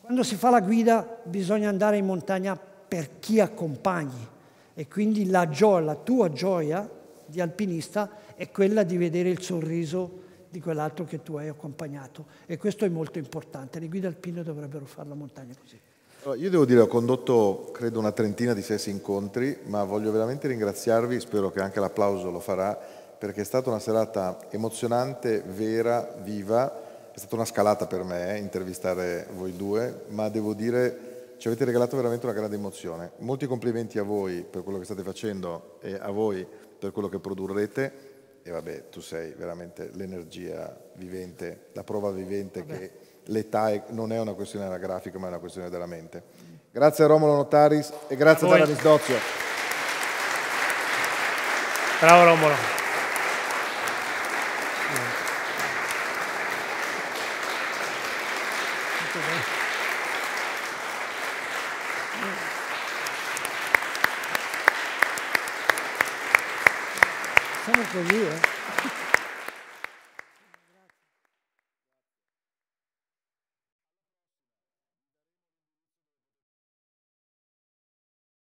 quando si fa la guida bisogna andare in montagna per chi accompagni e quindi la, gioia, la tua gioia di alpinista è quella di vedere il sorriso di quell'altro che tu hai accompagnato e questo è molto importante, le guide alpine dovrebbero fare la montagna così. io devo dire, ho condotto credo una trentina di sessi incontri, ma voglio veramente ringraziarvi, spero che anche l'applauso lo farà, perché è stata una serata emozionante, vera, viva, è stata una scalata per me eh, intervistare voi due, ma devo dire ci avete regalato veramente una grande emozione. Molti complimenti a voi per quello che state facendo e a voi per quello che produrrete e vabbè, tu sei veramente l'energia vivente, la prova vivente vabbè. che l'età non è una questione anagrafica, ma è una questione della mente. Grazie a Romolo Notaris e grazie a Danamis Dozio. Bravo Romolo.